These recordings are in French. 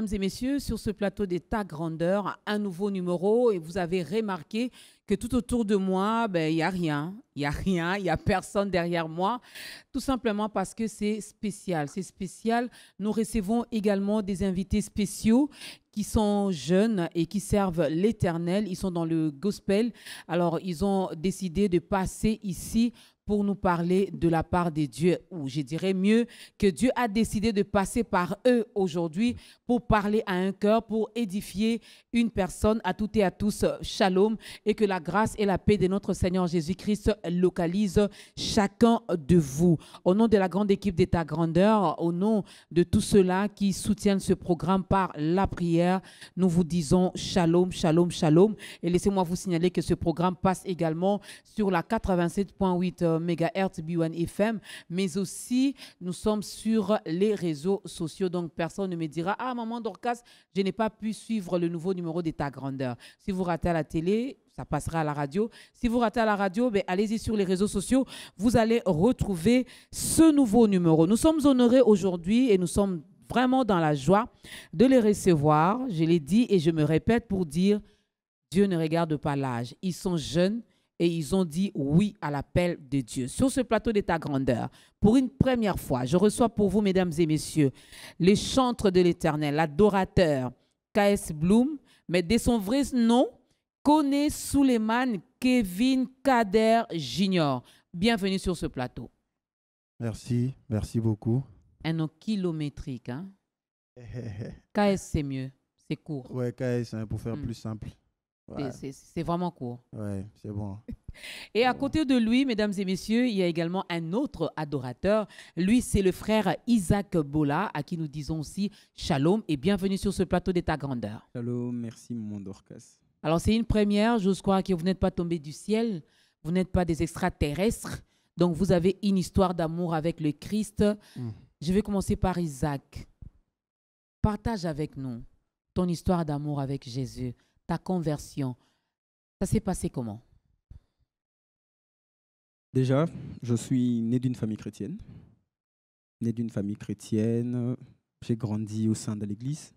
mesdames et messieurs, sur ce plateau d'état grandeur, un nouveau numéro et vous avez remarqué que tout autour de moi, ben, il n'y a rien, il n'y a rien, il n'y a personne derrière moi, tout simplement parce que c'est spécial. C'est spécial. Nous recevons également des invités spéciaux qui sont jeunes et qui servent l'Éternel. Ils sont dans le gospel. Alors, ils ont décidé de passer ici pour nous parler de la part des dieux, ou je dirais mieux que Dieu a décidé de passer par eux aujourd'hui pour parler à un cœur, pour édifier une personne à toutes et à tous. Shalom et que la grâce et la paix de notre Seigneur Jésus-Christ localisent chacun de vous. Au nom de la grande équipe de ta grandeur, au nom de tous ceux-là qui soutiennent ce programme par la prière, nous vous disons shalom, shalom, shalom. Et laissez-moi vous signaler que ce programme passe également sur la 87.8 euh, mégahertz B1 FM, mais aussi nous sommes sur les réseaux sociaux. Donc personne ne me dira Ah, maman Dorcas, je n'ai pas pu suivre le nouveau numéro de ta grandeur. Si vous ratez à la télé, ça passera à la radio. Si vous ratez à la radio, ben, allez-y sur les réseaux sociaux. Vous allez retrouver ce nouveau numéro. Nous sommes honorés aujourd'hui et nous sommes vraiment dans la joie de les recevoir. Je l'ai dit et je me répète pour dire, Dieu ne regarde pas l'âge. Ils sont jeunes, et ils ont dit oui à l'appel de Dieu. Sur ce plateau de ta grandeur, pour une première fois, je reçois pour vous, mesdames et messieurs, les chantres de l'éternel, l'adorateur K.S. Bloom, mais de son vrai nom, Kone Suleiman Kevin Kader Junior. Bienvenue sur ce plateau. Merci, merci beaucoup. Un nom kilométrique, KS, hein. c'est mieux, c'est court. Ouais, KS, hein, pour faire hmm. plus simple. C'est vraiment court. Oui, c'est bon. Et à côté de lui, mesdames et messieurs, il y a également un autre adorateur. Lui, c'est le frère Isaac Bola, à qui nous disons aussi shalom et bienvenue sur ce plateau d'État grandeur. Shalom, merci mon Dorcas. Alors c'est une première, Je crois que vous n'êtes pas tombé du ciel, vous n'êtes pas des extraterrestres, donc vous avez une histoire d'amour avec le Christ. Hmm. Je vais commencer par Isaac. Partage avec nous ton histoire d'amour avec Jésus ta conversion, ça s'est passé comment Déjà, je suis né d'une famille chrétienne. Né d'une famille chrétienne, j'ai grandi au sein de l'Église.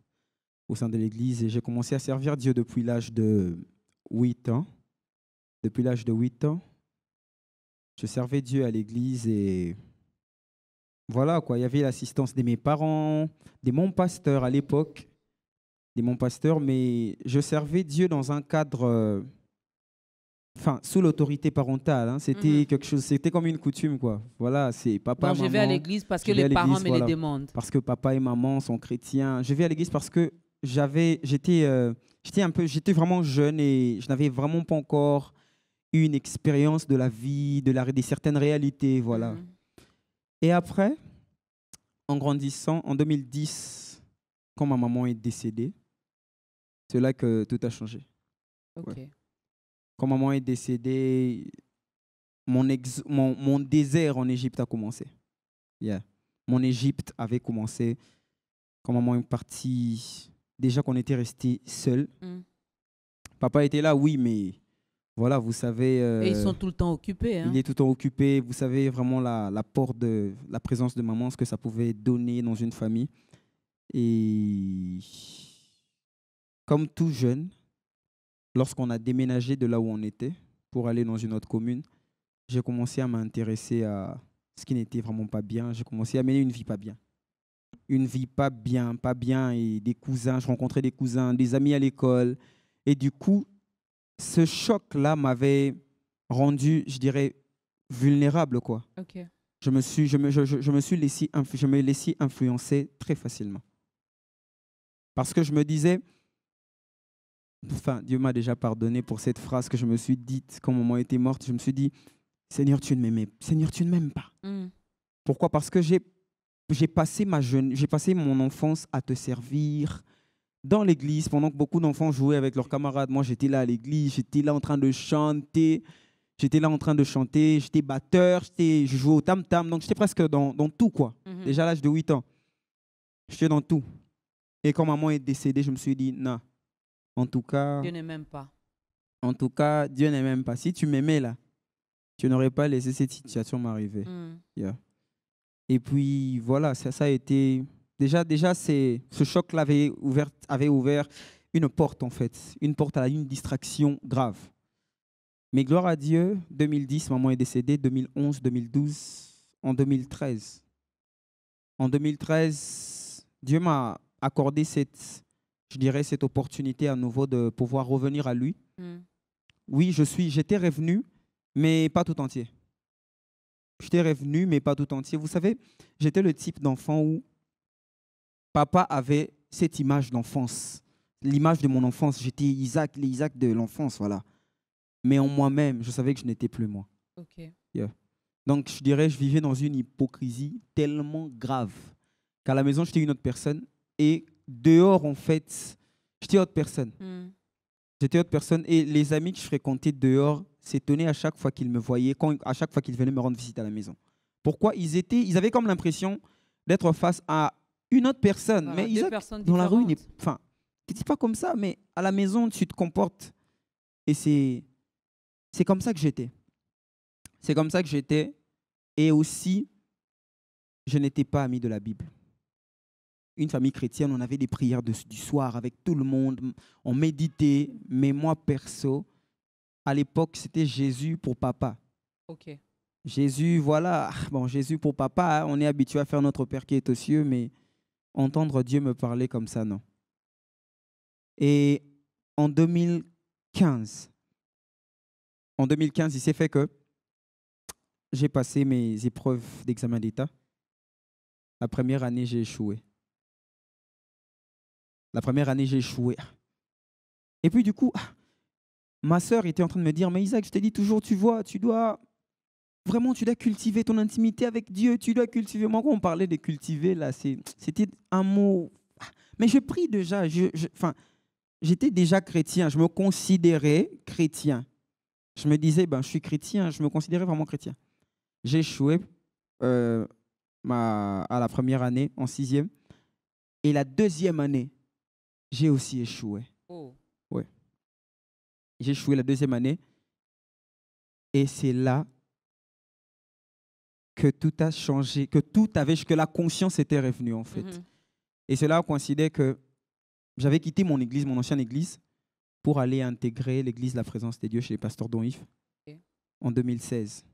Au sein de l'Église, et j'ai commencé à servir Dieu depuis l'âge de 8 ans. Depuis l'âge de 8 ans, je servais Dieu à l'Église et voilà quoi, il y avait l'assistance de mes parents, de mon pasteur à l'époque de mon pasteur, mais je servais Dieu dans un cadre, euh, enfin, sous l'autorité parentale. Hein. C'était mhm. quelque chose, c'était comme une coutume, quoi. Voilà, c'est papa, non, Je vais à l'église parce que les parents me les demandent. Parce que papa et maman sont chrétiens. Je vais à l'église parce que j'avais, j'étais, euh, j'étais un peu, j'étais vraiment jeune et je n'avais vraiment pas encore une expérience de la vie, de la, des certaines réalités, voilà. Mhm. Et après, en grandissant, en 2010, quand ma maman est décédée, c'est là que tout a changé. Quand maman est décédée, mon, mon, désert en Égypte a commencé. Mon Égypte avait commencé quand maman est partie. Déjà qu'on était resté seul. Hmm. Papa était là, oui, mais voilà, vous savez. Et ils euh, sont tout le temps occupés. Hein. Il est tout le temps occupé. Vous savez vraiment la la de la présence de maman, ce que ça pouvait donner dans une famille. Et comme tout jeune, lorsqu'on a déménagé de là où on était pour aller dans une autre commune, j'ai commencé à m'intéresser à ce qui n'était vraiment pas bien. J'ai commencé à mener une vie pas bien. Une vie pas bien, pas bien, et des cousins, je rencontrais des cousins, des amis à l'école. Et du coup, ce choc-là m'avait rendu, je dirais, vulnérable. quoi. Je, me suis, je, me, je, me suis laissé, je laissé influencer très facilement. Parce que je me disais, enfin, Dieu m'a déjà pardonné pour cette phrase que je me suis dite quand maman était morte. Je me suis dit, Seigneur, tu ne Seigneur, tu ne m'aimes pas. Mm. Pourquoi Parce que j'ai passé ma jeune, j'ai passé mon enfance à te servir dans l'église pendant que beaucoup d'enfants jouaient avec leurs camarades. Moi, j'étais là à l'église, j'étais là en train de chanter, j'étais là en train de chanter, j'étais batteur, j'étais, je jouais au tam tam, donc j'étais presque dans, tout quoi. Mm-hmm. Déjà à l'âge de 8 ans, j'étais dans tout. Et quand maman est décédée, je me suis dit, non. En tout cas. Dieu ne même pas. En tout cas, Dieu ne m'aime pas. Si tu m'aimais là, tu n'aurais pas laissé cette situation m'arriver. Hmm. Et puis voilà, ça, a été. Déjà, déjà ce choc-là avait ouvert, avait ouvert une porte en fait, une porte à une distraction grave. Mais gloire à Dieu, 2010, maman est décédée, 2011, 2012, en 2013. En 2013, Dieu m'a accordé cette, je dirais, cette opportunité à nouveau de pouvoir revenir à lui. Mm. Oui, je suis, j'étais revenu, mais pas tout entier. J'étais revenu, mais pas tout entier. Vous savez, j'étais le type d'enfant où papa avait cette image d'enfance, l'image de mon enfance. J'étais Isaac, l'Isaac de l'enfance, voilà. Mais en moi-même, je savais que je n'étais plus moi. Donc, je dirais, je vivais dans une hypocrisie tellement grave qu'à la maison, j'étais une autre personne et dehors, en fait, j'étais autre personne. Hmm. J'étais autre personne et les amis que je fréquentais dehors s'étonnaient à chaque fois qu'ils me voyaient, à chaque fois qu'ils venaient me rendre visite à la maison. Pourquoi ils étaient, ils avaient comme l'impression d'être face à une autre personne, mais ils dans la rue, enfin, tu pas comme ça, mais à la maison tu te comportes et c'est comme ça que j'étais. C'est comme ça que j'étais et aussi je n'étais pas ami de la Bible une famille chrétienne, on avait des prières du soir avec tout le monde, on méditait, mais moi perso, à l'époque, c'était Jésus pour papa. OK. Jésus, voilà, ah, bon, Jésus pour papa, hein, on est habitué à faire notre Père qui est aux cieux, mais entendre Dieu me parler comme ça, non. Et en 2015, en 2015, il s'est fait que j'ai passé mes épreuves d'examen d'État. La première année, j'ai échoué. La première année, j'ai échoué. Et puis du coup, ma sœur était en train de me dire, mais Isaac, je te dis toujours, tu vois, tu dois... Vraiment, tu dois cultiver ton intimité avec Dieu, tu dois cultiver. Moi, on parlait de cultiver, là, c'était un mot... Mais je prie déjà, enfin, j'étais déjà chrétien, je me considérais chrétien. Je me disais, ben, je suis chrétien, je me considérais vraiment chrétien. J'ai échoué euh, à la première année, en sixième. Et la deuxième année, j'ai aussi échoué. Oh. Ouais. J'ai échoué la deuxième année. Et c'est là que tout a changé, que tout avait, que la conscience était revenue en fait. Mm-hmm. Et cela là qu'on que j'avais quitté mon église, mon ancienne église, pour aller intégrer l'église La Présence des Dieux chez les pasteurs Don Yves en 2016.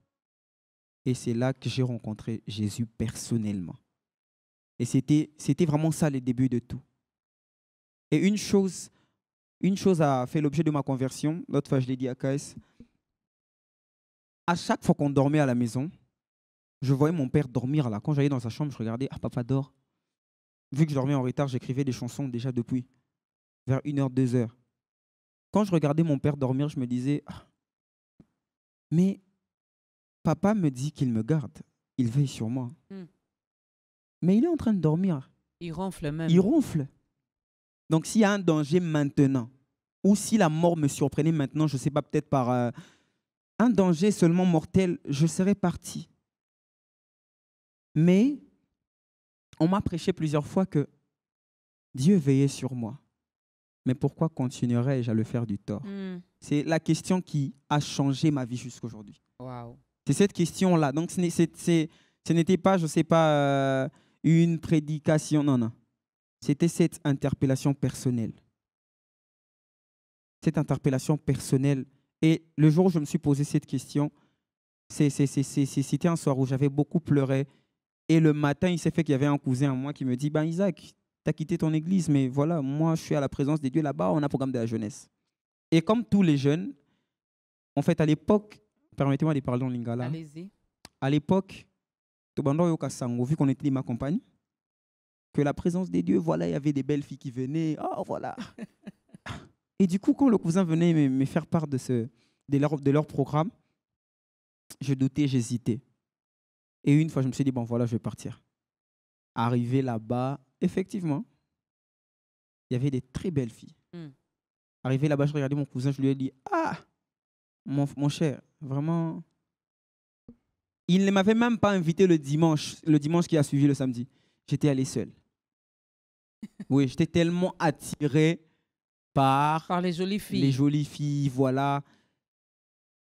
Et c'est là que j'ai rencontré Jésus personnellement. Et c'était vraiment ça le début de tout. Et une chose, une chose a fait l'objet de ma conversion. L'autre fois, je l'ai dit à Kaes. À chaque fois qu'on dormait à la maison, je voyais mon père dormir là. Quand j'allais dans sa chambre, je regardais, ah papa dort. Vu que je dormais en retard, j'écrivais des chansons déjà depuis, vers une heure, deux heures. Quand je regardais mon père dormir, je me disais, ah, mais papa me dit qu'il me garde, il veille sur moi. Hmm. Mais il est en train de dormir. Il ronfle même. Il ronfle. Donc s'il y a un danger maintenant, ou si la mort me surprenait maintenant, je ne sais pas, peut-être par euh, un danger seulement mortel, je serais parti. Mais on m'a prêché plusieurs fois que Dieu veillait sur moi. Mais pourquoi continuerais-je à le faire du tort hmm. C'est la question qui a changé ma vie jusqu'aujourd'hui. aujourd'hui. C'est cette question-là. Donc ce n'était pas, je ne sais pas, euh, une prédication, non, non. C'était cette interpellation personnelle. Cette interpellation personnelle. Et le jour où je me suis posé cette question, c'était un soir où j'avais beaucoup pleuré. Et le matin, il s'est fait qu'il y avait un cousin à moi qui me dit Ben Isaac, tu as quitté ton église, mais voilà, moi, je suis à la présence des dieux là-bas, on a un programme de la jeunesse. Et comme tous les jeunes, en fait, à l'époque, permettez-moi de parler en lingala. À l'époque, vu qu'on était ma compagne, la présence des dieux, voilà, il y avait des belles filles qui venaient, oh voilà. Et du coup, quand le cousin venait me, faire part de, ce, de, leur, de leur programme, je doutais, j'hésitais. Et une fois, je me suis dit, bon voilà, je vais partir. Arrivé là-bas, effectivement, il y avait des très belles filles. Hmm. Arrivé là-bas, je regardais mon cousin, je lui ai dit, ah, mon, mon cher, vraiment, il ne m'avait même pas invité le dimanche, le dimanche qui a suivi le samedi. J'étais allé seul oui, j'étais tellement attiré par, par les jolies filles. Les jolies filles, voilà.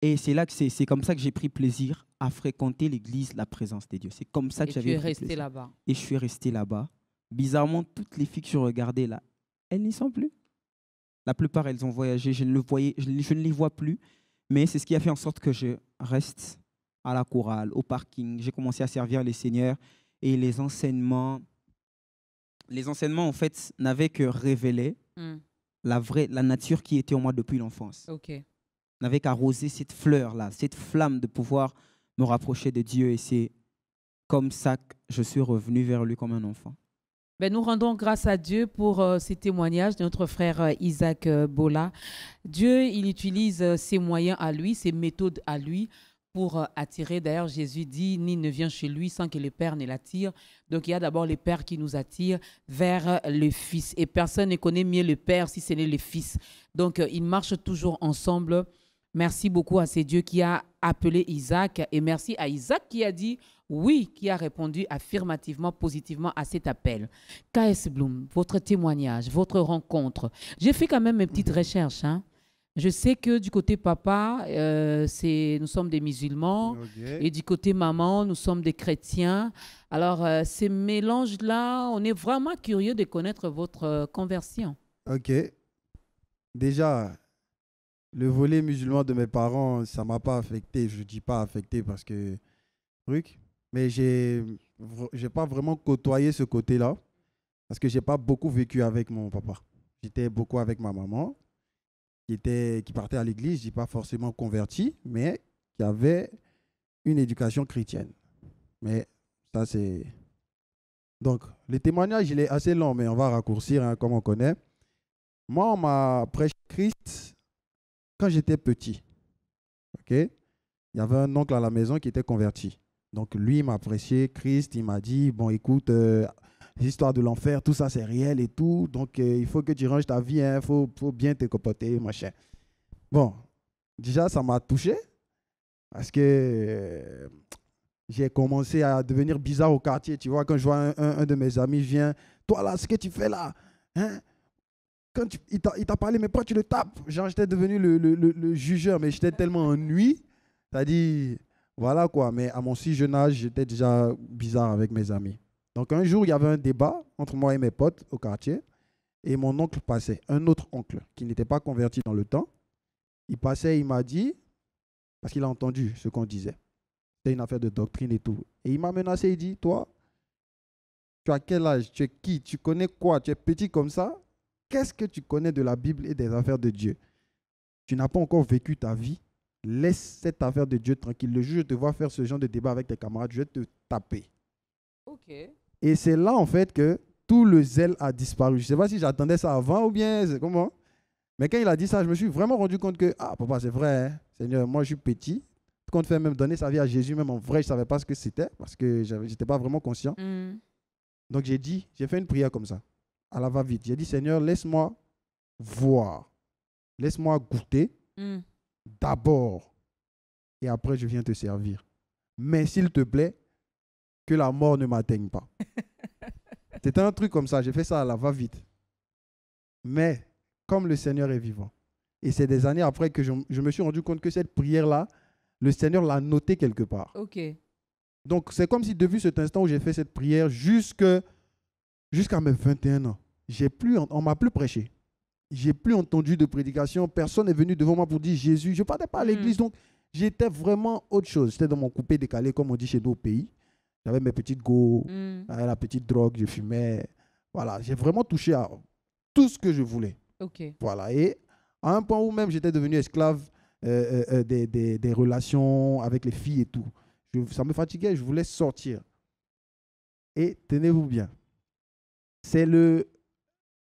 Et c'est là que c'est comme ça que j'ai pris plaisir à fréquenter l'église, la présence des dieux. C'est comme ça que j'avais. Et tu es resté là-bas. Et je suis resté là-bas. Bizarrement, toutes les filles que je regardais là, elles n'y sont plus. La plupart, elles ont voyagé. Je ne, voyais, je ne les vois plus. Mais c'est ce qui a fait en sorte que je reste à la chorale, au parking. J'ai commencé à servir les seigneurs et les enseignements les enseignements, en fait, n'avaient que révélé hmm. la, vraie, la nature qui était en moi depuis l'enfance. Ok. N'avaient qu'arrosé cette fleur-là, cette flamme de pouvoir me rapprocher de Dieu. Et c'est comme ça que je suis revenu vers lui comme un enfant. Ben, nous rendons grâce à Dieu pour euh, ces témoignages de notre frère euh, Isaac euh, Bola. Dieu, il utilise ses moyens à lui, ses méthodes à lui pour euh, attirer. D'ailleurs, Jésus dit, ni ne vient chez lui sans que le Père ne l'attire. Donc il y a d'abord le Père qui nous attire vers euh, le Fils. Et personne ne connaît mieux le Père si ce n'est le Fils. Donc euh, ils marchent toujours ensemble. Merci beaucoup à ces dieux qui a appelé Isaac et merci à Isaac qui a dit oui, qui a répondu affirmativement, positivement à cet appel. K.S. Bloom, votre témoignage, votre rencontre. J'ai fait quand même mes petites mhm. recherches. Hein. Je sais que du côté papa, euh, c'est nous sommes des musulmans et du côté maman, nous sommes des chrétiens. Alors ce euh, ces mélanges-là, on est vraiment curieux de connaître votre euh, conversion. Ok. Déjà, le volet musulman de mes parents, ça m'a pas affecté. Je dis pas affecté parce que truc, mais j'ai j'ai pas vraiment côtoyé ce côté-là parce que j'ai pas beaucoup vécu avec mon papa. J'étais beaucoup avec ma maman qui, partait à l'église, je pas forcément converti, mais qui avait une éducation chrétienne. Mais ça, c'est. Donc, le témoignage, il est assez long, mais on va raccourcir, hein, comme on connaît. Moi, on m'a prêché Christ quand j'étais petit. OK Il y avait un oncle à la maison qui était converti. Donc, lui, m'a prêché Christ. Il m'a dit Bon, écoute, euh, L'histoire de l'enfer, tout ça c'est réel et tout. Donc euh, il faut que tu ranges ta vie, il hein, faut, faut, bien te comporter, machin. Bon, déjà ça m'a touché parce que euh, j'ai commencé à devenir bizarre au quartier. Tu vois, quand je vois un, de mes amis vient, toi là, ce que tu fais là, hein? quand tu, il t'a parlé, mais pourquoi tu le tapes Genre, j'étais devenu le, jugeur, mais j'étais tellement ennuyé. C'est-à-dire, voilà quoi. Mais à mon si jeune âge, j'étais déjà bizarre avec mes amis. Donc un jour, il y avait un débat entre moi et mes potes au quartier, et mon oncle passait, un autre oncle qui n'était pas converti dans le temps. Il passait, il m'a dit, parce qu'il a entendu ce qu'on disait. c'est une affaire de doctrine et tout. Et il m'a menacé, il dit, toi, tu as quel âge, tu es qui, tu connais quoi, tu es petit comme ça, qu'est-ce que tu connais de la Bible et des affaires de Dieu Tu n'as pas encore vécu ta vie. Laisse cette affaire de Dieu tranquille. Le jour, je te vois faire ce genre de débat avec tes camarades, je vais te taper. Ok. Et c'est là, en fait, que tout le zèle a disparu. Je ne sais pas si j'attendais ça avant ou bien, comment. Mais quand il a dit ça, je me suis vraiment rendu compte que, ah, papa, c'est vrai, hein. Seigneur, moi, je suis petit. Quand fait même donner sa vie à Jésus, même en vrai, je ne savais pas ce que c'était parce que je n'étais pas vraiment conscient. Mm. Donc, j'ai dit, j'ai fait une prière comme ça, à la va-vite. J'ai dit, Seigneur, laisse-moi voir, laisse-moi goûter mm. d'abord, et après, je viens te servir. Mais s'il te plaît, que la mort ne m'atteigne pas. C'était un truc comme ça, j'ai fait ça à la va-vite. Mais comme le Seigneur est vivant, et c'est des années après que je, me suis rendu compte que cette prière-là, le Seigneur l'a notée quelque part. Ok. Donc c'est comme si de depuis cet instant où j'ai fait cette prière jusqu'à mes 21 ans, j'ai plus, on m'a plus prêché. J'ai plus entendu de prédication. Personne n'est venu devant moi pour dire Jésus. Je ne partais pas à l'église. Hmm. Donc j'étais vraiment autre chose. J'étais dans mon coupé décalé, comme on dit chez d'autres pays. J'avais mes petites go, mm. la petite drogue, je fumais. Voilà, j'ai vraiment touché à tout ce que je voulais. ok Voilà, et à un point où même j'étais devenu esclave euh, euh, euh, des, des, relations avec les filles et tout. Je, ça me fatiguait, je voulais sortir. Et tenez-vous bien, c'est le.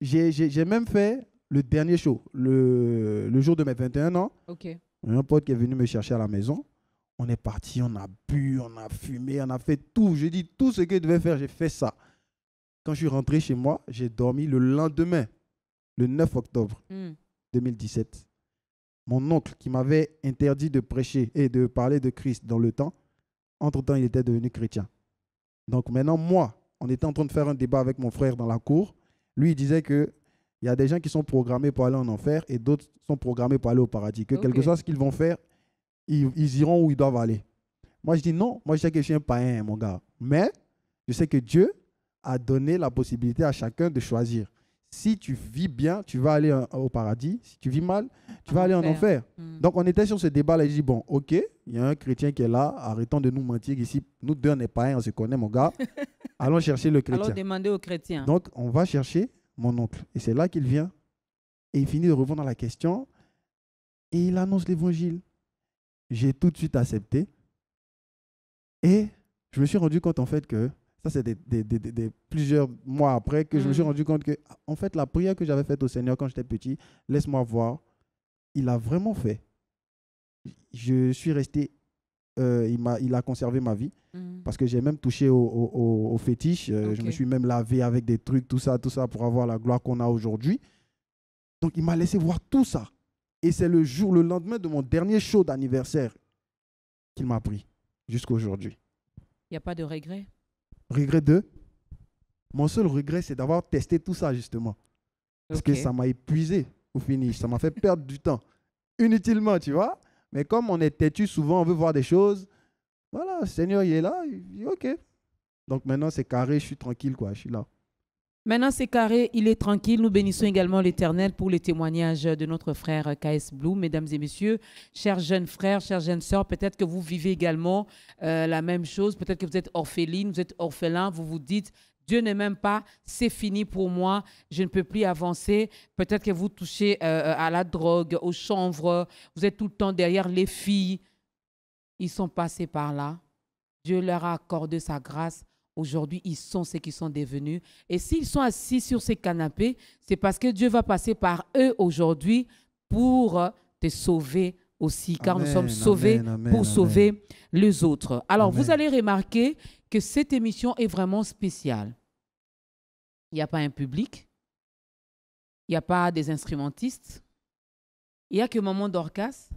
J'ai même fait le dernier show, le, le, jour de mes 21 ans. Ok. Un pote qui est venu me chercher à la maison. On est parti, on a bu, on a fumé, on a fait tout. J'ai dit tout ce que je devais faire, j'ai fait ça. Quand je suis rentré chez moi, j'ai dormi le lendemain, le 9 octobre 2017. Hmm. Mon oncle, qui m'avait interdit de prêcher et de parler de Christ dans le temps, entre-temps, il était devenu chrétien. Donc maintenant, moi, on était en train de faire un débat avec mon frère dans la cour. Lui, il disait qu'il y a des gens qui sont programmés pour aller en enfer et d'autres sont programmés pour aller au paradis. Que quelque chose ce qu'ils vont faire, ils, iront où ils doivent aller. Moi, je dis non, moi, je sais que je suis un païen, mon gars. Mais je sais que Dieu a donné la possibilité à chacun de choisir. Si tu vis bien, tu vas aller euh, au paradis. Si tu vis mal, tu vas aller en enfer. Hmm. Donc, on était sur ce débat-là. Je dis, bon, OK, il y a un chrétien qui est là. Arrêtons de nous mentir ici. Nous deux, on est païens, on se connaît, mon gars. Allons chercher le chrétien. Allons demander au chrétien. Donc, on va chercher mon oncle. Et c'est là qu'il vient. Et il finit de répondre à la question. Et il annonce l'évangile j'ai tout de suite accepté. Et je me suis rendu compte en fait que, ça c'est des, des, plusieurs mois après, que je me suis mm. rendu compte que, en fait, la prière que j'avais faite au Seigneur quand j'étais petit, laisse-moi voir, il a vraiment fait. Je suis resté, euh, il, a, il a conservé ma vie, mm. parce que j'ai même touché au, au, fétiche, euh, je me suis même lavé avec des trucs, tout ça, tout ça, pour avoir la gloire qu'on a aujourd'hui. Donc il m'a laissé voir tout ça. Et c'est le jour, le lendemain de mon dernier show d'anniversaire qu'il m'a pris jusqu'à aujourd'hui. Il n'y a pas de regret Regret de Mon seul regret, c'est d'avoir testé tout ça, justement. Parce que ça m'a épuisé au finish. Ça m'a fait perdre du temps. Inutilement, tu vois. Mais comme on est têtu, souvent, on veut voir des choses. Voilà, Seigneur, il est là. Il dit, OK. Donc maintenant, c'est carré, je suis tranquille, quoi. Je suis là. Maintenant, c'est carré, il est tranquille. Nous bénissons également l'Éternel pour les témoignages de notre frère euh, K.S. Blue. Mesdames et messieurs, chers jeunes frères, chères jeunes sœurs, peut-être que vous vivez également euh, la même chose. Peut-être que vous êtes orpheline, vous êtes orphelin, vous vous dites Dieu n'est m'aime pas, c'est fini pour moi, je ne peux plus avancer. Peut-être que vous touchez euh, à la drogue, aux chanvres, vous êtes tout le temps derrière les filles. Ils sont passés par là. Dieu leur a accordé sa grâce. Aujourd'hui, ils sont ceux qui sont devenus. Et s'ils sont assis sur ces canapés, c'est parce que Dieu va passer par eux aujourd'hui pour euh, te sauver aussi, car nous sommes sauvés pour sauver les autres. Alors, vous allez remarquer que cette émission est vraiment spéciale. Il n'y a pas un public, il n'y a pas des instrumentistes, il n'y a que Maman Dorcas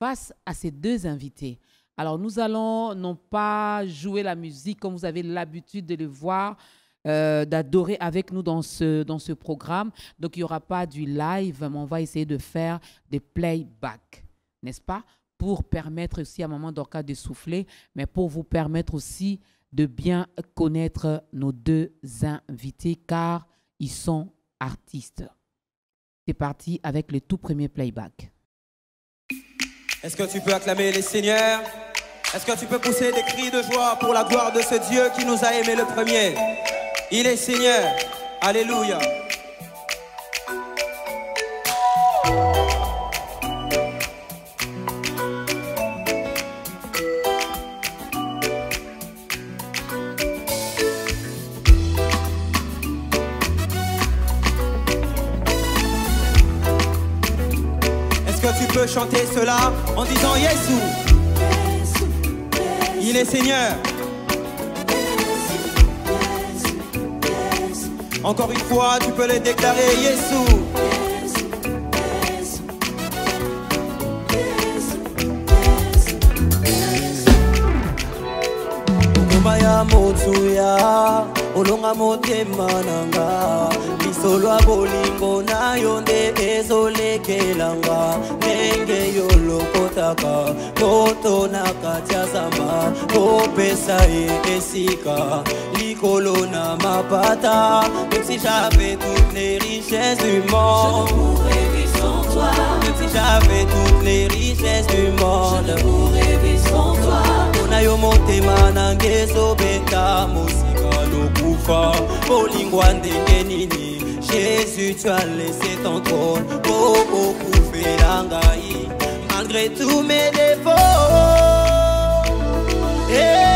face à ces deux invités. Alors nous allons non pas jouer la musique comme vous avez l'habitude de le voir, euh, d'adorer avec nous dans ce, dans ce programme. Donc il n'y aura pas du live, mais on va essayer de faire des playbacks, n'est-ce pas Pour permettre aussi à Maman Dorca de souffler, mais pour vous permettre aussi de bien connaître nos deux invités, car ils sont artistes. C'est parti avec le tout premier playback. Est-ce que tu peux acclamer les seigneurs est-ce que tu peux pousser des cris de joie pour la gloire de ce Dieu qui nous a aimés le premier Il est Seigneur. Alléluia. Est-ce que tu peux chanter cela en disant Yesu il est Seigneur. Encore une fois, tu peux le déclarer, Jésus. solo ya bolingo na yo nde ezolekelanga ndenge yo lokotaka koto na kati ya zamba kopesa ye esika likolo na mapata même si j'avais toutes les richesses du monde Même si j'avais toutes les richesses du monde mpona yo motema nange ezobeta mosika lokufa bolingwa ndenge nini Jésus, tu as laissé ton trône pour couper la Malgré tous mes défauts. Eh,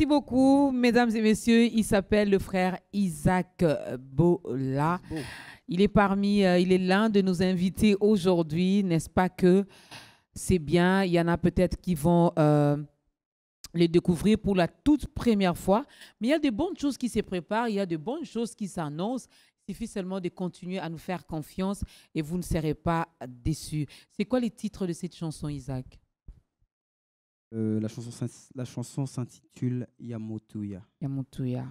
Merci beaucoup, mesdames et messieurs. Il s'appelle le frère Isaac Bola. Il est parmi, euh, il est l'un de nos invités aujourd'hui, n'est-ce pas que c'est bien. Il y en a peut-être qui vont le euh, les découvrir pour la toute première fois. Mais il y a de bonnes choses qui se préparent, il y a de bonnes choses qui s'annoncent. Il suffit seulement de continuer à nous faire confiance et vous ne serez pas déçus. C'est quoi les titres de cette chanson, Isaac euh, la chanson, la chanson s'intitule Yamotuya. Yamotuya.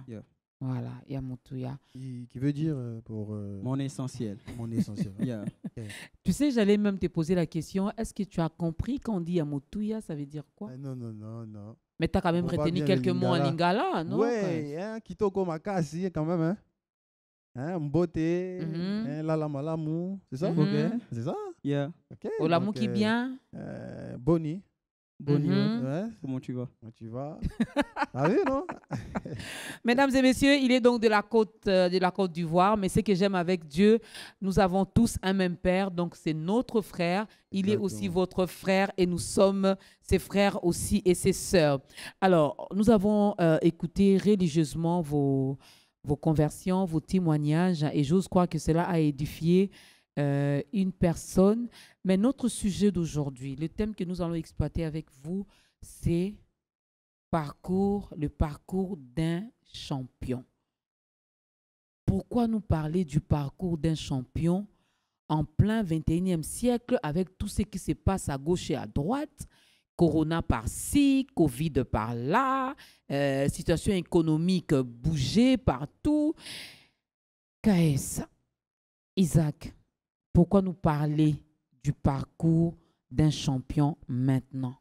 Voilà, Yamotuya. Qui, veut dire euh, pour. Euh, mon essentiel. Mon essentiel. Tu sais, j'allais même te poser la question est-ce que tu as compris quand on dit Yamotuya, ça veut dire quoi ah, Non, non, non, non. Mais tu as quand même retenu quelques mots en lingala, non Oui, hein, Kitoko Makasi, quand même. Hein, hein Mbote, mhm. hein, Lalamalamu, c'est ça mhm. ok C'est ça Yeah. Okay, Olamu qui bien. Boni. Bonjour, mm-hmm. Comment tu vas Comment tu vas ah non Mesdames et messieurs, il est donc de la côte euh, de la Côte d'Ivoire, mais ce que j'aime avec Dieu, nous avons tous un même père, donc c'est notre frère, il est aussi votre frère et nous sommes ses frères aussi et ses sœurs. Alors, nous avons euh, écouté religieusement vos vos conversions, vos témoignages, et j'ose croire que cela a édifié euh, une personne. Mais notre sujet d'aujourd'hui, le thème que nous allons exploiter avec vous, c'est parcours, le parcours d'un champion. Pourquoi nous parler du parcours d'un champion en plein 21e siècle avec tout ce qui se passe à gauche et à droite Corona par-ci, Covid par-là, euh, situation économique bougée partout. quest Isaac, pourquoi nous parler du parcours d'un champion maintenant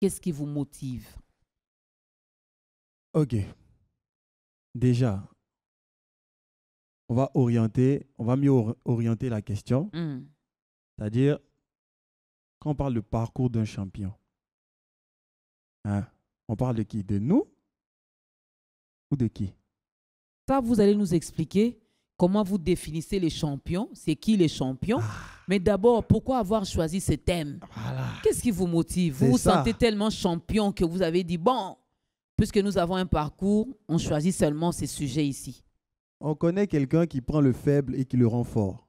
Qu'est-ce qui vous motive Ok. Déjà, on va orienter, on va mieux orienter la question. Hmm. C'est-à-dire, quand on parle du parcours d'un champion, hein, on parle de qui De nous ou de qui Ça, vous allez nous expliquer comment vous définissez les champions, c'est qui les champions. Ah. Mais d'abord, pourquoi avoir choisi ce thème Qu'est-ce qui vous motive Vous vous sentez tellement champion que vous avez dit, bon, puisque nous avons un parcours, on choisit seulement ces sujets ici. On connaît quelqu'un qui prend le faible et qui le rend fort.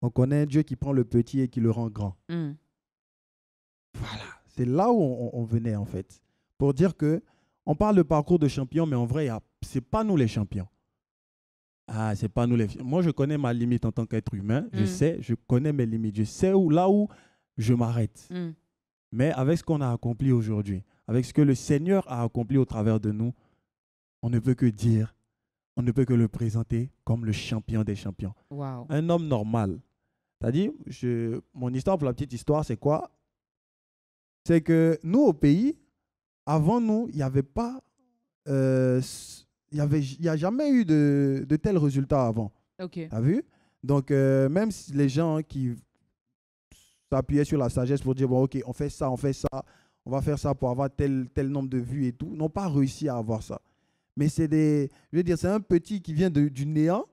On connaît un Dieu qui prend le petit et qui le rend grand. Hmm. Voilà, c'est là où on, venait en fait, pour dire que on parle de parcours de champion, mais en vrai, c'est pas nous les champions. Ah, c'est pas nous les filles. Moi, je connais ma limite en tant qu'être humain. Je mm. sais, je connais mes limites. Je sais où, là où je m'arrête. Mm. Mais avec ce qu'on a accompli aujourd'hui, avec ce que le Seigneur a accompli au travers de nous, on ne peut que dire, on ne peut que le présenter comme le champion des champions. Un homme normal. C'est-à-dire, je, mon histoire, pour la petite histoire, c'est quoi C'est que nous, au pays, avant nous, il n'y avait pas euh, il n'y a jamais eu de, de tels résultats avant. Ok. T'as vu Donc, euh, même si les gens qui s'appuyaient sur la sagesse pour dire, bon, ok, on fait ça, on fait ça, on va faire ça pour avoir tel, tel nombre de vues et tout, n'ont pas réussi à avoir ça. Mais c'est des. Je veux dire, c'est un petit qui vient du néant,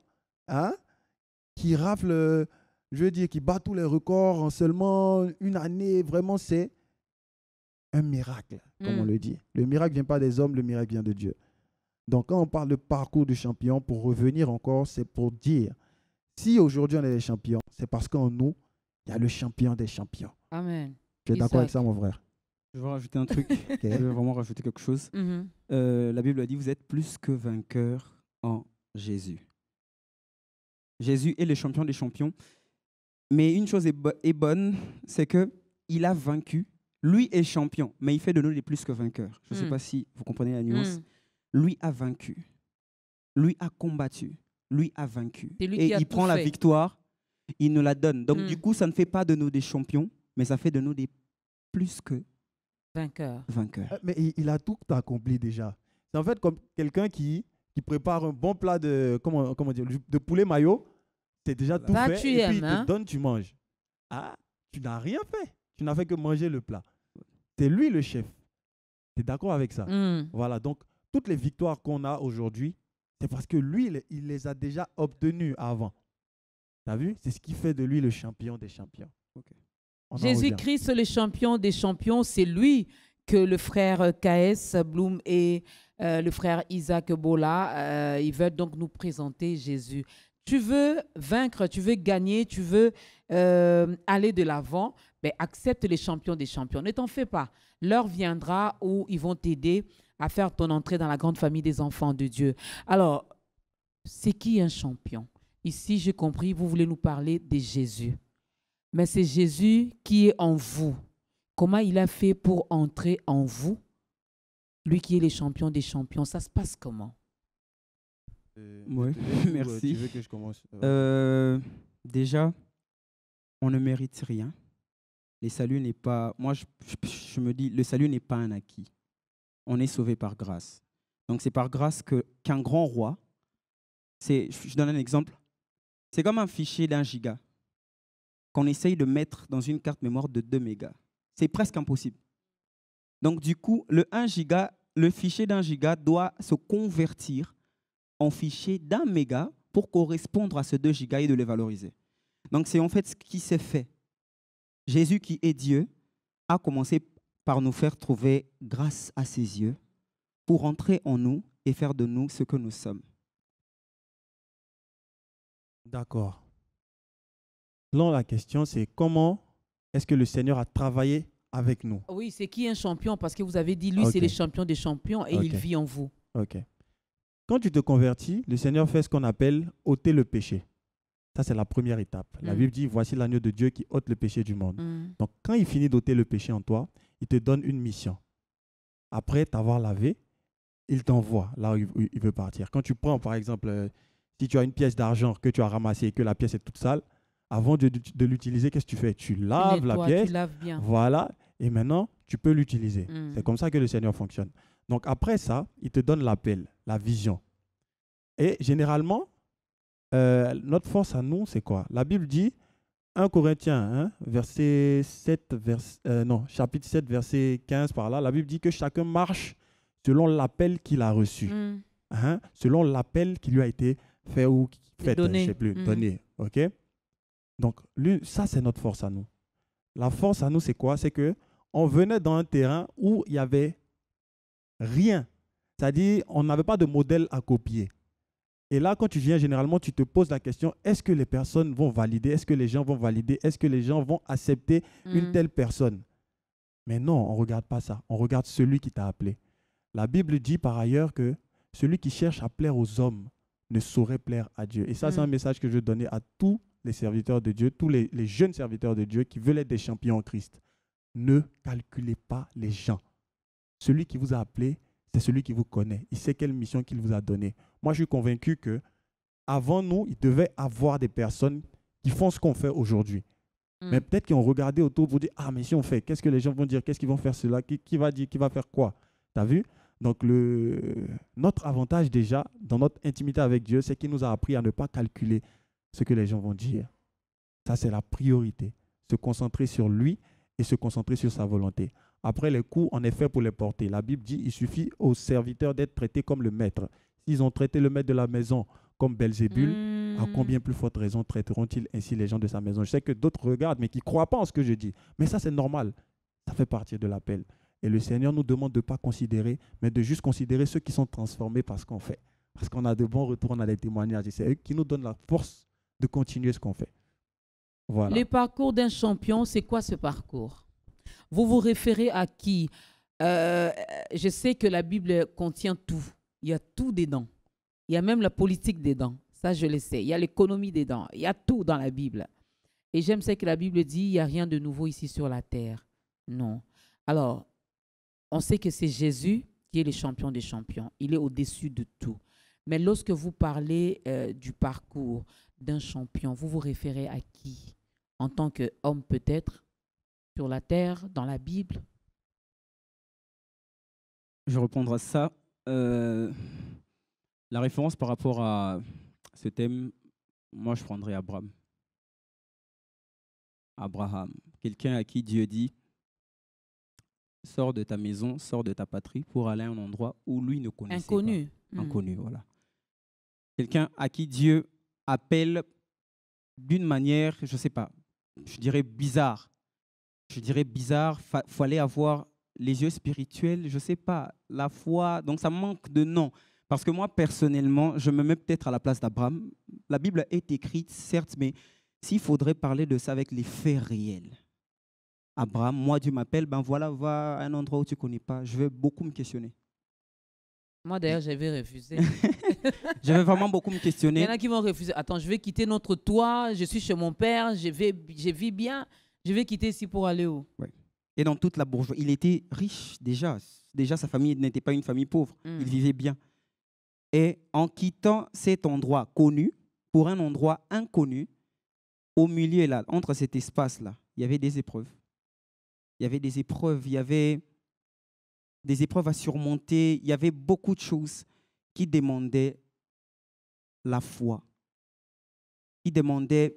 hein, qui rafle, je veux dire, qui bat tous les records en seulement une année. Vraiment, c'est un miracle, comme hmm. on le dit. Le miracle ne vient pas des hommes, le miracle vient de Dieu. Donc quand on parle de parcours du champion, pour revenir encore, c'est pour dire, si aujourd'hui on est des champions, c'est parce qu'en nous, il y a le champion des champions. Amen. Tu es d'accord avec ça, mon frère Je vais rajouter un truc. Je veux vraiment rajouter quelque chose. Mm-hmm. Euh, la Bible a dit, vous êtes plus que vainqueurs en Jésus. Jésus est le champion des champions. Mais une chose est, bonne, c'est que il a vaincu. Lui est champion, mais il fait de nous les plus que vainqueurs. Je ne sais mm. pas si vous comprenez la nuance. Mm lui a vaincu, lui a combattu, lui a vaincu. et il prend la victoire, il nous la donne. Donc du hmm. coup, ça ne fait pas de nous des champions, mais ça fait de nous des plus que vainqueurs. vainqueurs. Euh, mais il a tout accompli déjà. C'est en fait comme quelqu'un qui, qui prépare un bon plat de, comment, dire, de poulet maillot, c'est déjà tout fait, et puis il te hein. donne, tu manges. Ah, tu n'as rien fait. Tu n'as fait que manger le plat. C'est lui le chef. Tu es d'accord avec ça hmm. Voilà, donc toutes les victoires qu'on a aujourd'hui, c'est parce que lui, il, les a déjà obtenues avant. T'as vu C'est ce qui fait de lui le champion des champions. Jésus-Christ, le champion des champions, c'est lui que le frère euh, K.S. Bloom et euh, le frère Isaac Bola, euh, ils veulent donc nous présenter Jésus. Tu veux vaincre, tu veux gagner, tu veux aller de l'avant, accepte les champions des champions. Ne t'en fais pas. L'heure viendra où ils vont t'aider à faire ton entrée dans la grande famille des enfants de Dieu. Alors, c'est qui un champion Ici, j'ai compris, vous voulez nous parler de Jésus. Mais c'est Jésus qui est en vous. Comment il a fait pour entrer en vous Lui qui est le champion des champions, ça se passe comment euh, Oui, euh, merci. Tu veux que je commence euh, Déjà, on ne mérite rien. Le salut n'est pas. Moi, je me dis, le salut n'est pas un acquis on est sauvé par grâce. Donc c'est par grâce que qu'un grand roi, c'est, je donne un exemple, c'est comme un fichier d'un giga qu'on essaye de mettre dans une carte mémoire de 2 mégas. C'est presque impossible. Donc du coup, le 1 giga, le fichier d'un giga doit se convertir en fichier d'un méga pour correspondre à ce 2 gigas et de les valoriser. Donc c'est en fait ce qui s'est fait. Jésus qui est Dieu a commencé par nous faire trouver grâce à ses yeux, pour entrer en nous et faire de nous ce que nous sommes. D'accord. Donc la question, c'est comment est-ce que le Seigneur a travaillé avec nous Oui, c'est qui un champion Parce que vous avez dit, lui, c'est le champion des champions et il vit en vous. Ok. Quand tu te convertis, le Seigneur fait ce qu'on appelle ôter le péché c'est la première étape. La mm. Bible dit, voici l'agneau de Dieu qui ôte le péché du monde. Mm. Donc, quand il finit d'ôter le péché en toi, il te donne une mission. Après t'avoir lavé, il t'envoie là où il veut partir. Quand tu prends, par exemple, euh, si tu as une pièce d'argent que tu as ramassée et que la pièce est toute sale, avant de, l'utiliser, qu'est-ce que tu fais Tu laves la pièce. Voilà. Et maintenant, tu peux l'utiliser. Mm. C'est comme ça que le Seigneur fonctionne. Donc après ça, il te donne l'appel, la vision. Et généralement, euh, notre force à nous, c'est quoi La Bible dit, 1 Corinthiens, hein, verset 7, vers, euh, non, chapitre 7, verset 15, par là, la Bible dit que chacun marche selon l'appel qu'il a reçu, mm. hein? selon l'appel qui lui a été fait ou fait, je sais plus, mm. donné. Donc, lui, ça, c'est notre force à nous. La force à nous, c'est quoi C'est que on venait dans un terrain où il y avait rien. C'est-à-dire, on n'avait pas de modèle à copier. Et là, quand tu viens, généralement, tu te poses la question, est-ce que les personnes vont valider Est-ce que les gens vont valider Est-ce que les gens vont accepter une mm. telle personne Mais non, on ne regarde pas ça. On regarde celui qui t'a appelé. La Bible dit par ailleurs que celui qui cherche à plaire aux hommes ne saurait plaire à Dieu. Et ça, c'est un mm. message que je donnais à tous les serviteurs de Dieu, tous les, les jeunes serviteurs de Dieu qui veulent être des champions en Christ. Ne calculez pas les gens. Celui qui vous a appelé, c'est celui qui vous connaît. Il sait quelle mission qu'il vous a donnée. Moi, je suis convaincu que avant nous, il devait avoir des personnes qui font ce qu'on fait aujourd'hui. Hmm. Mais peut-être qu'ils ont regardé autour pour dire Ah, mais si on fait, qu'est-ce que les gens vont dire Qu'est-ce qu'ils vont faire cela qui, va dire Qui va faire quoi Tu as vu Donc, notre avantage déjà dans notre intimité avec Dieu, c'est qu'il nous a appris à ne pas calculer ce que les gens vont dire. Ça, c'est la priorité. Se concentrer sur lui et se concentrer sur sa volonté. Après, les coups, on est fait pour les porter. La Bible dit il suffit aux serviteurs d'être traités comme le maître. S'ils ont traité le maître de la maison comme Belzébul, à hmm. combien plus forte raison traiteront-ils ainsi les gens de sa maison Je sais que d'autres regardent, mais qui ne croient pas en ce que je dis. Mais ça, c'est normal. Ça fait partie de l'appel. Et le Seigneur nous demande de ne pas considérer, mais de juste considérer ceux qui sont transformés par ce qu'on fait. Parce qu'on a de bons retours, on les des témoignages. Et c'est eux qui nous donnent la force de continuer ce qu'on fait. Voilà. Le parcours d'un champion, c'est quoi ce parcours Vous vous référez à qui euh, Je sais que la Bible contient tout. Il y a tout dedans. Il y a même la politique dedans. Ça, je le sais. Il y a l'économie dedans. Il y a tout dans la Bible. Et j'aime ce que la Bible dit, il n'y a rien de nouveau ici sur la terre. Non. Alors, on sait que c'est Jésus qui est le champion des champions. Il est au-dessus de tout. Mais lorsque vous parlez euh, du parcours d'un champion, vous vous référez à qui En tant qu'homme peut-être Sur la terre Dans la Bible Je répondrai à ça euh, la référence par rapport à ce thème, moi je prendrais Abraham. Abraham, quelqu'un à qui Dieu dit, sors de ta maison, sors de ta patrie pour aller à un endroit où lui ne connaissait pas. Inconnu. Hmm. Inconnu. voilà. Quelqu'un à qui Dieu appelle d'une manière, je ne sais pas, je dirais bizarre. Je dirais bizarre, il fallait avoir les yeux spirituels, je ne sais pas, la foi, donc ça manque de nom. Parce que moi, personnellement, je me mets peut-être à la place d'Abraham. La Bible est écrite, certes, mais s'il faudrait parler de ça avec les faits réels. Abraham, moi, Dieu m'appelle, ben voilà, va à un endroit où tu ne connais pas. Je vais beaucoup me questionner. Moi, d'ailleurs, j'avais refusé. je vais vraiment beaucoup me questionner. Il y en a qui vont refuser. Attends, je vais quitter notre toit, je suis chez mon père, je, vais, je vis bien, je vais quitter ici pour aller où et dans toute la bourgeoisie. Il était riche déjà. Déjà, sa famille n'était pas une famille pauvre. Il hmm. vivait bien. Et en quittant cet endroit connu pour un endroit inconnu, au milieu, là, entre cet espace-là, il y avait des épreuves. Il y avait des épreuves, il y avait des épreuves à surmonter, il y avait beaucoup de choses qui demandaient la foi, qui demandaient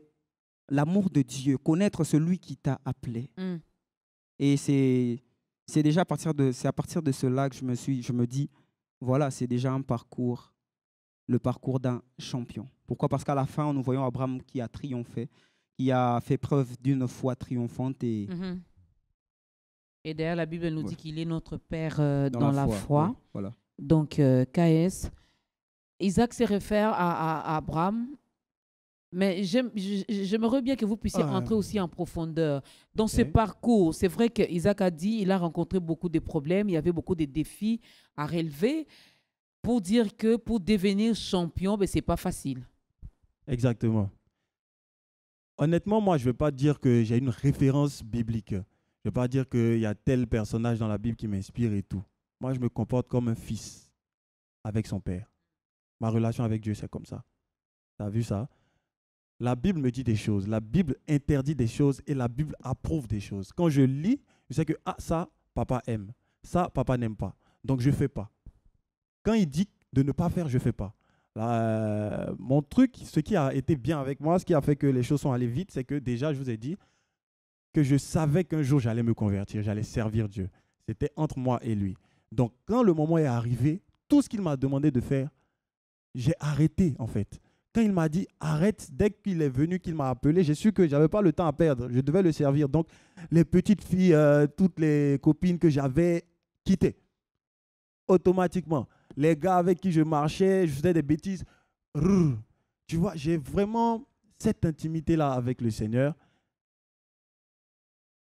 l'amour de Dieu, connaître celui qui t'a appelé. Hmm. Et c'est, c'est déjà à partir, de, c'est à partir de cela que je me, suis, je me dis, voilà, c'est déjà un parcours, le parcours d'un champion. Pourquoi Parce qu'à la fin, nous voyons Abraham qui a triomphé, qui a fait preuve d'une foi triomphante. Et, mhm. et d'ailleurs, la Bible nous dit qu'il est notre Père euh, dans, la, foi. voilà. Donc, euh, KS. Isaac se réfère à, à Abraham mais j'aimerais bien que vous puissiez entrer aussi en profondeur dans ce parcours. C'est vrai qu'Isaac a dit il a rencontré beaucoup de problèmes, il y avait beaucoup de défis à relever pour dire que pour devenir champion, ben, ce n'est pas facile. Exactement. Honnêtement, moi, je ne vais pas dire que j'ai une référence biblique. Je ne vais pas dire qu'il y a tel personnage dans la Bible qui m'inspire et tout. Moi, je me comporte comme un fils avec son père. Ma relation avec Dieu, c'est comme ça. Tu as vu ça la Bible me dit des choses, la Bible interdit des choses et la Bible approuve des choses. Quand je lis, je sais que ah, ça, papa aime, ça, papa n'aime pas. Donc je ne fais pas. Quand il dit de ne pas faire, je ne fais pas. Euh, mon truc, ce qui a été bien avec moi, ce qui a fait que les choses sont allées vite, c'est que déjà, je vous ai dit que je savais qu'un jour, j'allais me convertir, j'allais servir Dieu. C'était entre moi et lui. Donc quand le moment est arrivé, tout ce qu'il m'a demandé de faire, j'ai arrêté en fait. Quand il m'a dit arrête, dès qu'il est venu, qu'il m'a appelé, j'ai su que n'avais pas le temps à perdre. Je devais le servir. Donc, les petites filles, euh, toutes les copines que j'avais quittées, automatiquement. Les gars avec qui je marchais, je faisais des bêtises. Tu vois, j'ai vraiment cette intimité-là avec le Seigneur